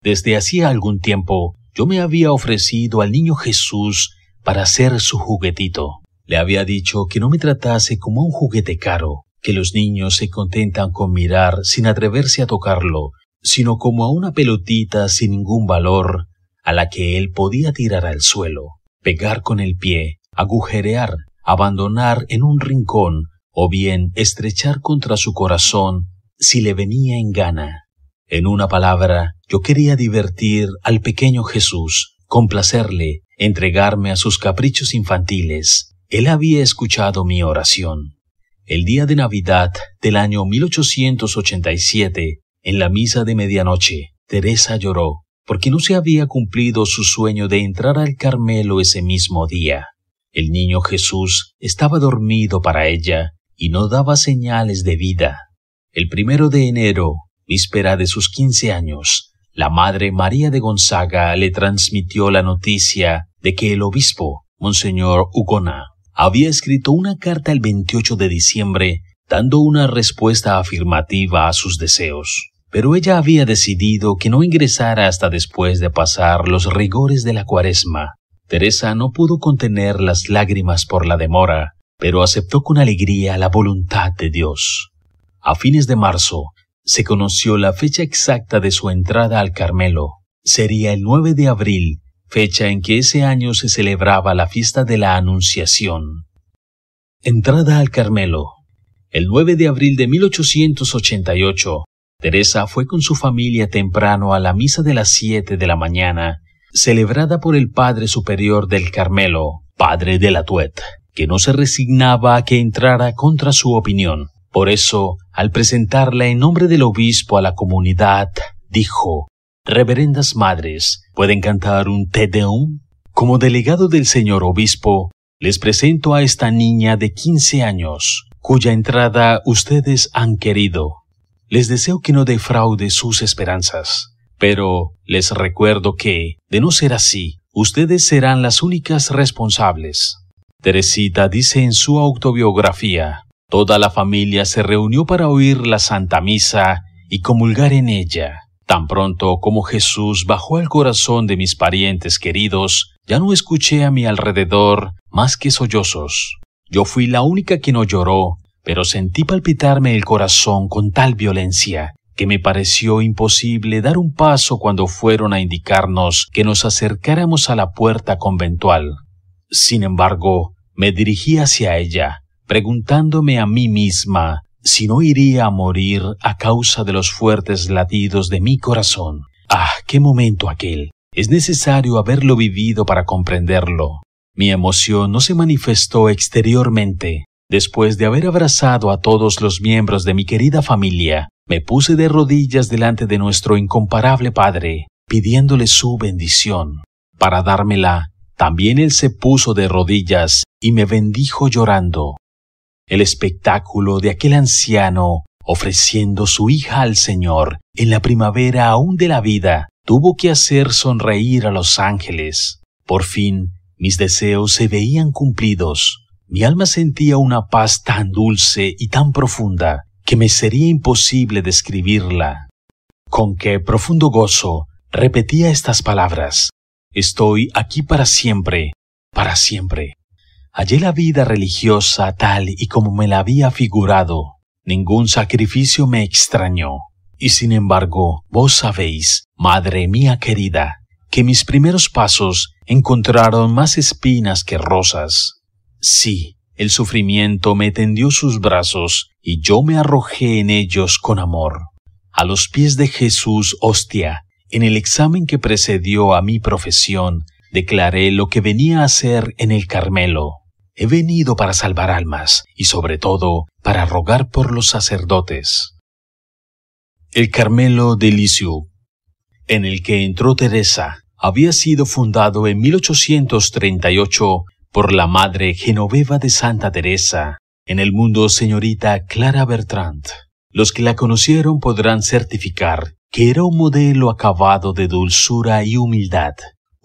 Desde hacía algún tiempo, yo me había ofrecido al niño Jesús para ser su juguetito. Le había dicho que no me tratase como un juguete caro, que los niños se contentan con mirar sin atreverse a tocarlo, sino como a una pelotita sin ningún valor, a la que él podía tirar al suelo, pegar con el pie, agujerear, abandonar en un rincón, o bien estrechar contra su corazón si le venía en gana. En una palabra, yo quería divertir al pequeño Jesús, complacerle, entregarme a sus caprichos infantiles, él había escuchado mi oración. El día de Navidad del año 1887, en la misa de medianoche, Teresa lloró, porque no se había cumplido su sueño de entrar al Carmelo ese mismo día. El niño Jesús estaba dormido para ella y no daba señales de vida. El primero de enero, víspera de sus quince años, la madre María de Gonzaga le transmitió la noticia de que el obispo, Monseñor Ugona, había escrito una carta el 28 de diciembre dando una respuesta afirmativa a sus deseos, pero ella había decidido que no ingresara hasta después de pasar los rigores de la cuaresma. Teresa no pudo contener las lágrimas por la demora, pero aceptó con alegría la voluntad de Dios. A fines de marzo, se conoció la fecha exacta de su entrada al Carmelo. Sería el 9 de abril fecha en que ese año se celebraba la fiesta de la Anunciación. Entrada al Carmelo. El 9 de abril de 1888, Teresa fue con su familia temprano a la misa de las 7 de la mañana, celebrada por el Padre Superior del Carmelo, Padre de la Tuet, que no se resignaba a que entrara contra su opinión. Por eso, al presentarla en nombre del obispo a la comunidad, dijo, reverendas madres, pueden cantar un Te Deum? Como delegado del señor obispo, les presento a esta niña de 15 años, cuya entrada ustedes han querido. Les deseo que no defraude sus esperanzas, pero les recuerdo que, de no ser así, ustedes serán las únicas responsables. Teresita dice en su autobiografía, Toda la familia se reunió para oír la Santa Misa y comulgar en ella. Tan pronto como Jesús bajó al corazón de mis parientes queridos, ya no escuché a mi alrededor más que sollozos. Yo fui la única que no lloró, pero sentí palpitarme el corazón con tal violencia que me pareció imposible dar un paso cuando fueron a indicarnos que nos acercáramos a la puerta conventual. Sin embargo, me dirigí hacia ella, preguntándome a mí misma si no iría a morir a causa de los fuertes latidos de mi corazón. Ah, qué momento aquel. Es necesario haberlo vivido para comprenderlo. Mi emoción no se manifestó exteriormente. Después de haber abrazado a todos los miembros de mi querida familia, me puse de rodillas delante de nuestro incomparable Padre, pidiéndole su bendición. Para dármela, también él se puso de rodillas y me bendijo llorando el espectáculo de aquel anciano ofreciendo su hija al Señor en la primavera aún de la vida tuvo que hacer sonreír a los ángeles. Por fin, mis deseos se veían cumplidos. Mi alma sentía una paz tan dulce y tan profunda que me sería imposible describirla. Con qué profundo gozo repetía estas palabras. Estoy aquí para siempre, para siempre. Hallé la vida religiosa tal y como me la había figurado. Ningún sacrificio me extrañó. Y sin embargo, vos sabéis, madre mía querida, que mis primeros pasos encontraron más espinas que rosas. Sí, el sufrimiento me tendió sus brazos y yo me arrojé en ellos con amor. A los pies de Jesús, hostia, en el examen que precedió a mi profesión, declaré lo que venía a hacer en el Carmelo he venido para salvar almas y sobre todo para rogar por los sacerdotes. El Carmelo de en el que entró Teresa, había sido fundado en 1838 por la madre Genoveva de Santa Teresa, en el mundo señorita Clara Bertrand. Los que la conocieron podrán certificar que era un modelo acabado de dulzura y humildad,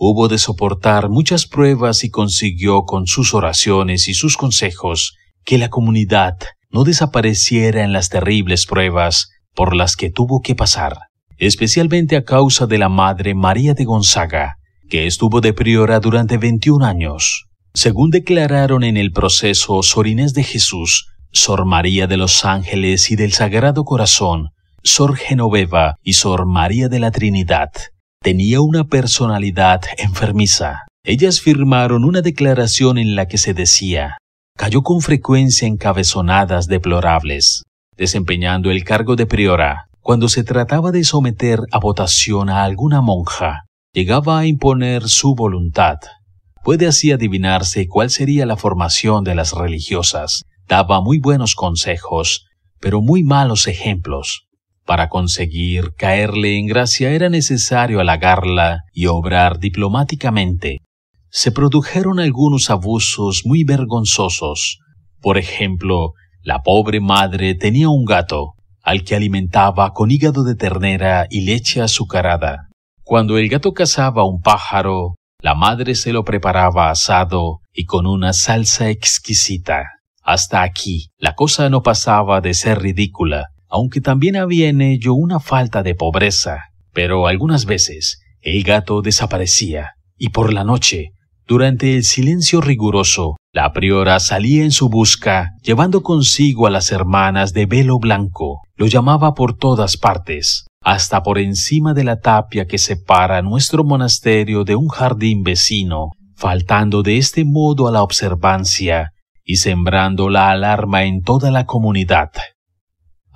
Hubo de soportar muchas pruebas y consiguió con sus oraciones y sus consejos que la comunidad no desapareciera en las terribles pruebas por las que tuvo que pasar, especialmente a causa de la Madre María de Gonzaga, que estuvo de priora durante 21 años. Según declararon en el proceso Sor Inés de Jesús, Sor María de los Ángeles y del Sagrado Corazón, Sor Genoveva y Sor María de la Trinidad, tenía una personalidad enfermiza. Ellas firmaron una declaración en la que se decía, cayó con frecuencia en cabezonadas deplorables, desempeñando el cargo de priora. Cuando se trataba de someter a votación a alguna monja, llegaba a imponer su voluntad. Puede así adivinarse cuál sería la formación de las religiosas. Daba muy buenos consejos, pero muy malos ejemplos. Para conseguir caerle en gracia era necesario halagarla y obrar diplomáticamente. Se produjeron algunos abusos muy vergonzosos. Por ejemplo, la pobre madre tenía un gato, al que alimentaba con hígado de ternera y leche azucarada. Cuando el gato cazaba un pájaro, la madre se lo preparaba asado y con una salsa exquisita. Hasta aquí, la cosa no pasaba de ser ridícula, aunque también había en ello una falta de pobreza. Pero algunas veces el gato desaparecía, y por la noche, durante el silencio riguroso, la priora salía en su busca, llevando consigo a las hermanas de velo blanco. Lo llamaba por todas partes, hasta por encima de la tapia que separa nuestro monasterio de un jardín vecino, faltando de este modo a la observancia y sembrando la alarma en toda la comunidad.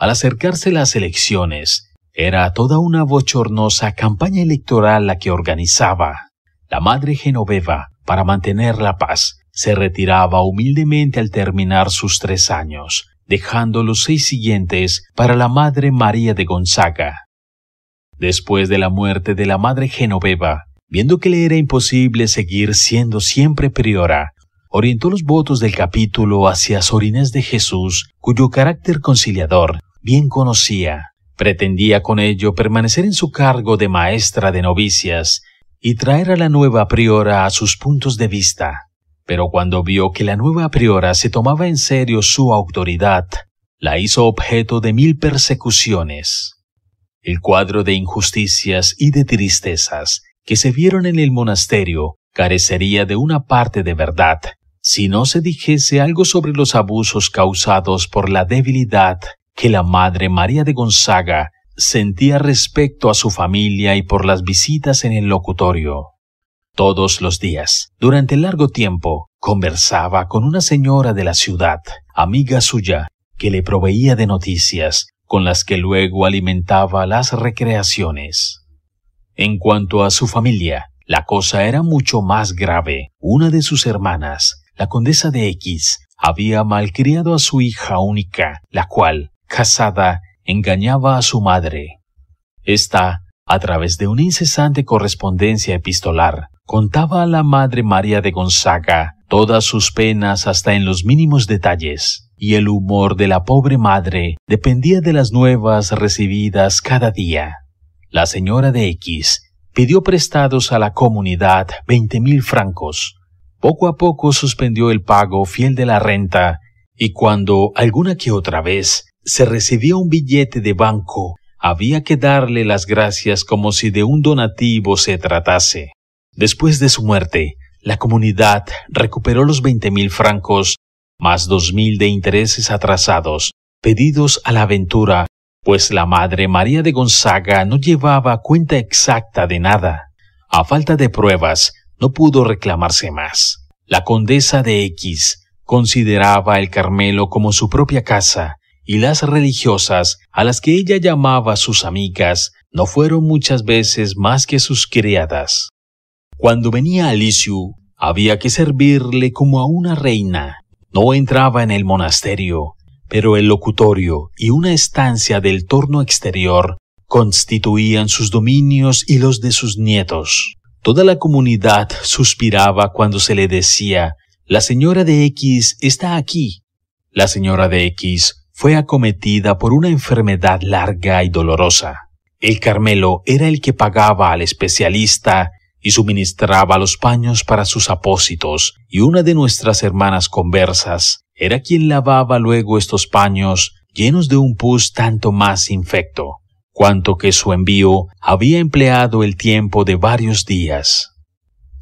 Al acercarse las elecciones, era toda una bochornosa campaña electoral la que organizaba. La madre Genoveva, para mantener la paz, se retiraba humildemente al terminar sus tres años, dejando los seis siguientes para la madre María de Gonzaga. Después de la muerte de la madre Genoveva, viendo que le era imposible seguir siendo siempre priora, orientó los votos del capítulo hacia Sorinés de Jesús, cuyo carácter conciliador bien conocía. Pretendía con ello permanecer en su cargo de maestra de novicias y traer a la nueva priora a sus puntos de vista. Pero cuando vio que la nueva priora se tomaba en serio su autoridad, la hizo objeto de mil persecuciones. El cuadro de injusticias y de tristezas que se vieron en el monasterio carecería de una parte de verdad si no se dijese algo sobre los abusos causados por la debilidad que la madre María de Gonzaga sentía respecto a su familia y por las visitas en el locutorio. Todos los días, durante largo tiempo, conversaba con una señora de la ciudad, amiga suya, que le proveía de noticias, con las que luego alimentaba las recreaciones. En cuanto a su familia, la cosa era mucho más grave. Una de sus hermanas, la condesa de X había malcriado a su hija única, la cual, casada, engañaba a su madre. Esta, a través de una incesante correspondencia epistolar, contaba a la madre María de Gonzaga todas sus penas hasta en los mínimos detalles, y el humor de la pobre madre dependía de las nuevas recibidas cada día. La señora de X pidió prestados a la comunidad veinte mil francos, poco a poco suspendió el pago fiel de la renta, y cuando alguna que otra vez se recibía un billete de banco, había que darle las gracias como si de un donativo se tratase. Después de su muerte, la comunidad recuperó los veinte mil francos, más dos mil de intereses atrasados, pedidos a la aventura, pues la madre María de Gonzaga no llevaba cuenta exacta de nada. A falta de pruebas, no pudo reclamarse más. La condesa de X consideraba el Carmelo como su propia casa, y las religiosas, a las que ella llamaba sus amigas, no fueron muchas veces más que sus criadas. Cuando venía lisiu había que servirle como a una reina. No entraba en el monasterio, pero el locutorio y una estancia del torno exterior constituían sus dominios y los de sus nietos. Toda la comunidad suspiraba cuando se le decía, la señora de X está aquí. La señora de X fue acometida por una enfermedad larga y dolorosa. El Carmelo era el que pagaba al especialista y suministraba los paños para sus apósitos, y una de nuestras hermanas conversas era quien lavaba luego estos paños llenos de un pus tanto más infecto cuanto que su envío había empleado el tiempo de varios días.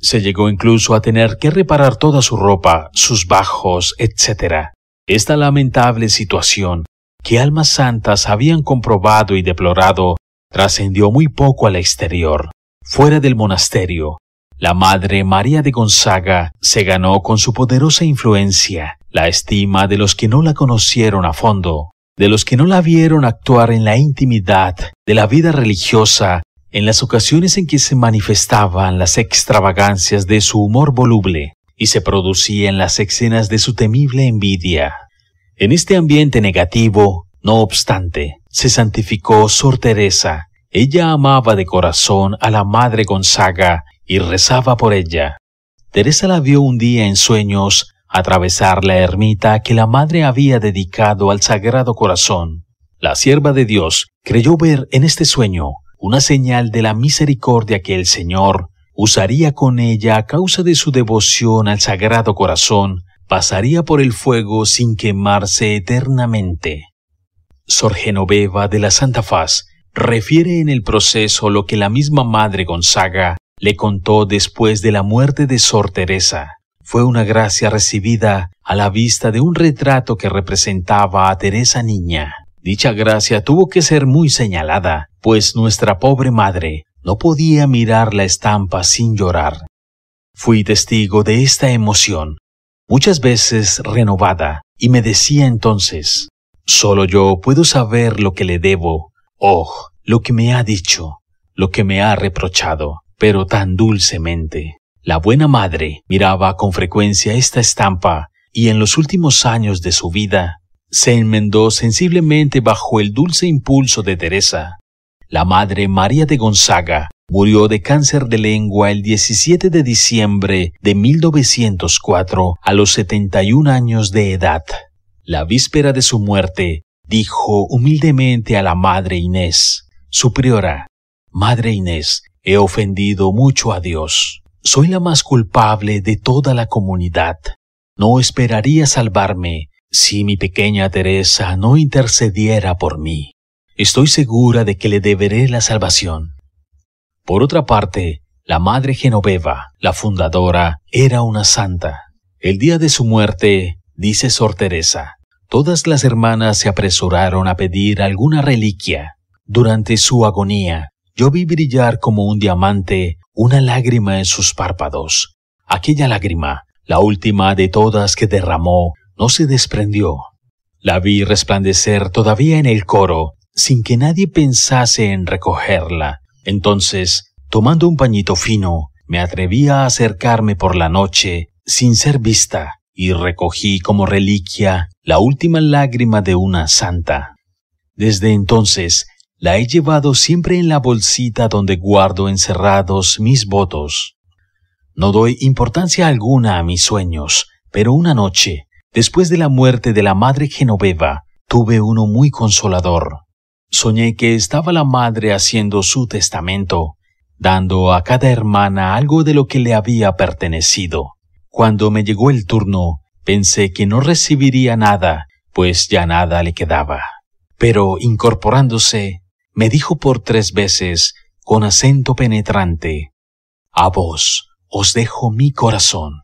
Se llegó incluso a tener que reparar toda su ropa, sus bajos, etc. Esta lamentable situación, que almas santas habían comprobado y deplorado, trascendió muy poco al exterior. Fuera del monasterio, la madre María de Gonzaga se ganó con su poderosa influencia la estima de los que no la conocieron a fondo de los que no la vieron actuar en la intimidad de la vida religiosa en las ocasiones en que se manifestaban las extravagancias de su humor voluble y se producían las escenas de su temible envidia. En este ambiente negativo, no obstante, se santificó Sor Teresa. Ella amaba de corazón a la Madre Gonzaga y rezaba por ella. Teresa la vio un día en sueños atravesar la ermita que la madre había dedicado al Sagrado Corazón. La sierva de Dios creyó ver en este sueño una señal de la misericordia que el Señor usaría con ella a causa de su devoción al Sagrado Corazón, pasaría por el fuego sin quemarse eternamente. Sor Genoveva de la Santa Faz refiere en el proceso lo que la misma Madre Gonzaga le contó después de la muerte de Sor Teresa fue una gracia recibida a la vista de un retrato que representaba a Teresa Niña. Dicha gracia tuvo que ser muy señalada, pues nuestra pobre madre no podía mirar la estampa sin llorar. Fui testigo de esta emoción, muchas veces renovada, y me decía entonces, solo yo puedo saber lo que le debo, oh, lo que me ha dicho, lo que me ha reprochado, pero tan dulcemente. La buena madre miraba con frecuencia esta estampa y en los últimos años de su vida se enmendó sensiblemente bajo el dulce impulso de Teresa. La madre María de Gonzaga murió de cáncer de lengua el 17 de diciembre de 1904 a los 71 años de edad. La víspera de su muerte, dijo humildemente a la madre Inés, su priora: Madre Inés, he ofendido mucho a Dios. Soy la más culpable de toda la comunidad. No esperaría salvarme si mi pequeña Teresa no intercediera por mí. Estoy segura de que le deberé la salvación. Por otra parte, la Madre Genoveva, la fundadora, era una santa. El día de su muerte, dice Sor Teresa, todas las hermanas se apresuraron a pedir alguna reliquia. Durante su agonía, yo vi brillar como un diamante una lágrima en sus párpados. Aquella lágrima, la última de todas que derramó, no se desprendió. La vi resplandecer todavía en el coro, sin que nadie pensase en recogerla. Entonces, tomando un pañito fino, me atreví a acercarme por la noche, sin ser vista, y recogí como reliquia la última lágrima de una santa. Desde entonces la he llevado siempre en la bolsita donde guardo encerrados mis votos. No doy importancia alguna a mis sueños, pero una noche, después de la muerte de la madre Genoveva, tuve uno muy consolador. Soñé que estaba la madre haciendo su testamento, dando a cada hermana algo de lo que le había pertenecido. Cuando me llegó el turno, pensé que no recibiría nada, pues ya nada le quedaba. Pero incorporándose, me dijo por tres veces, con acento penetrante, A vos os dejo mi corazón.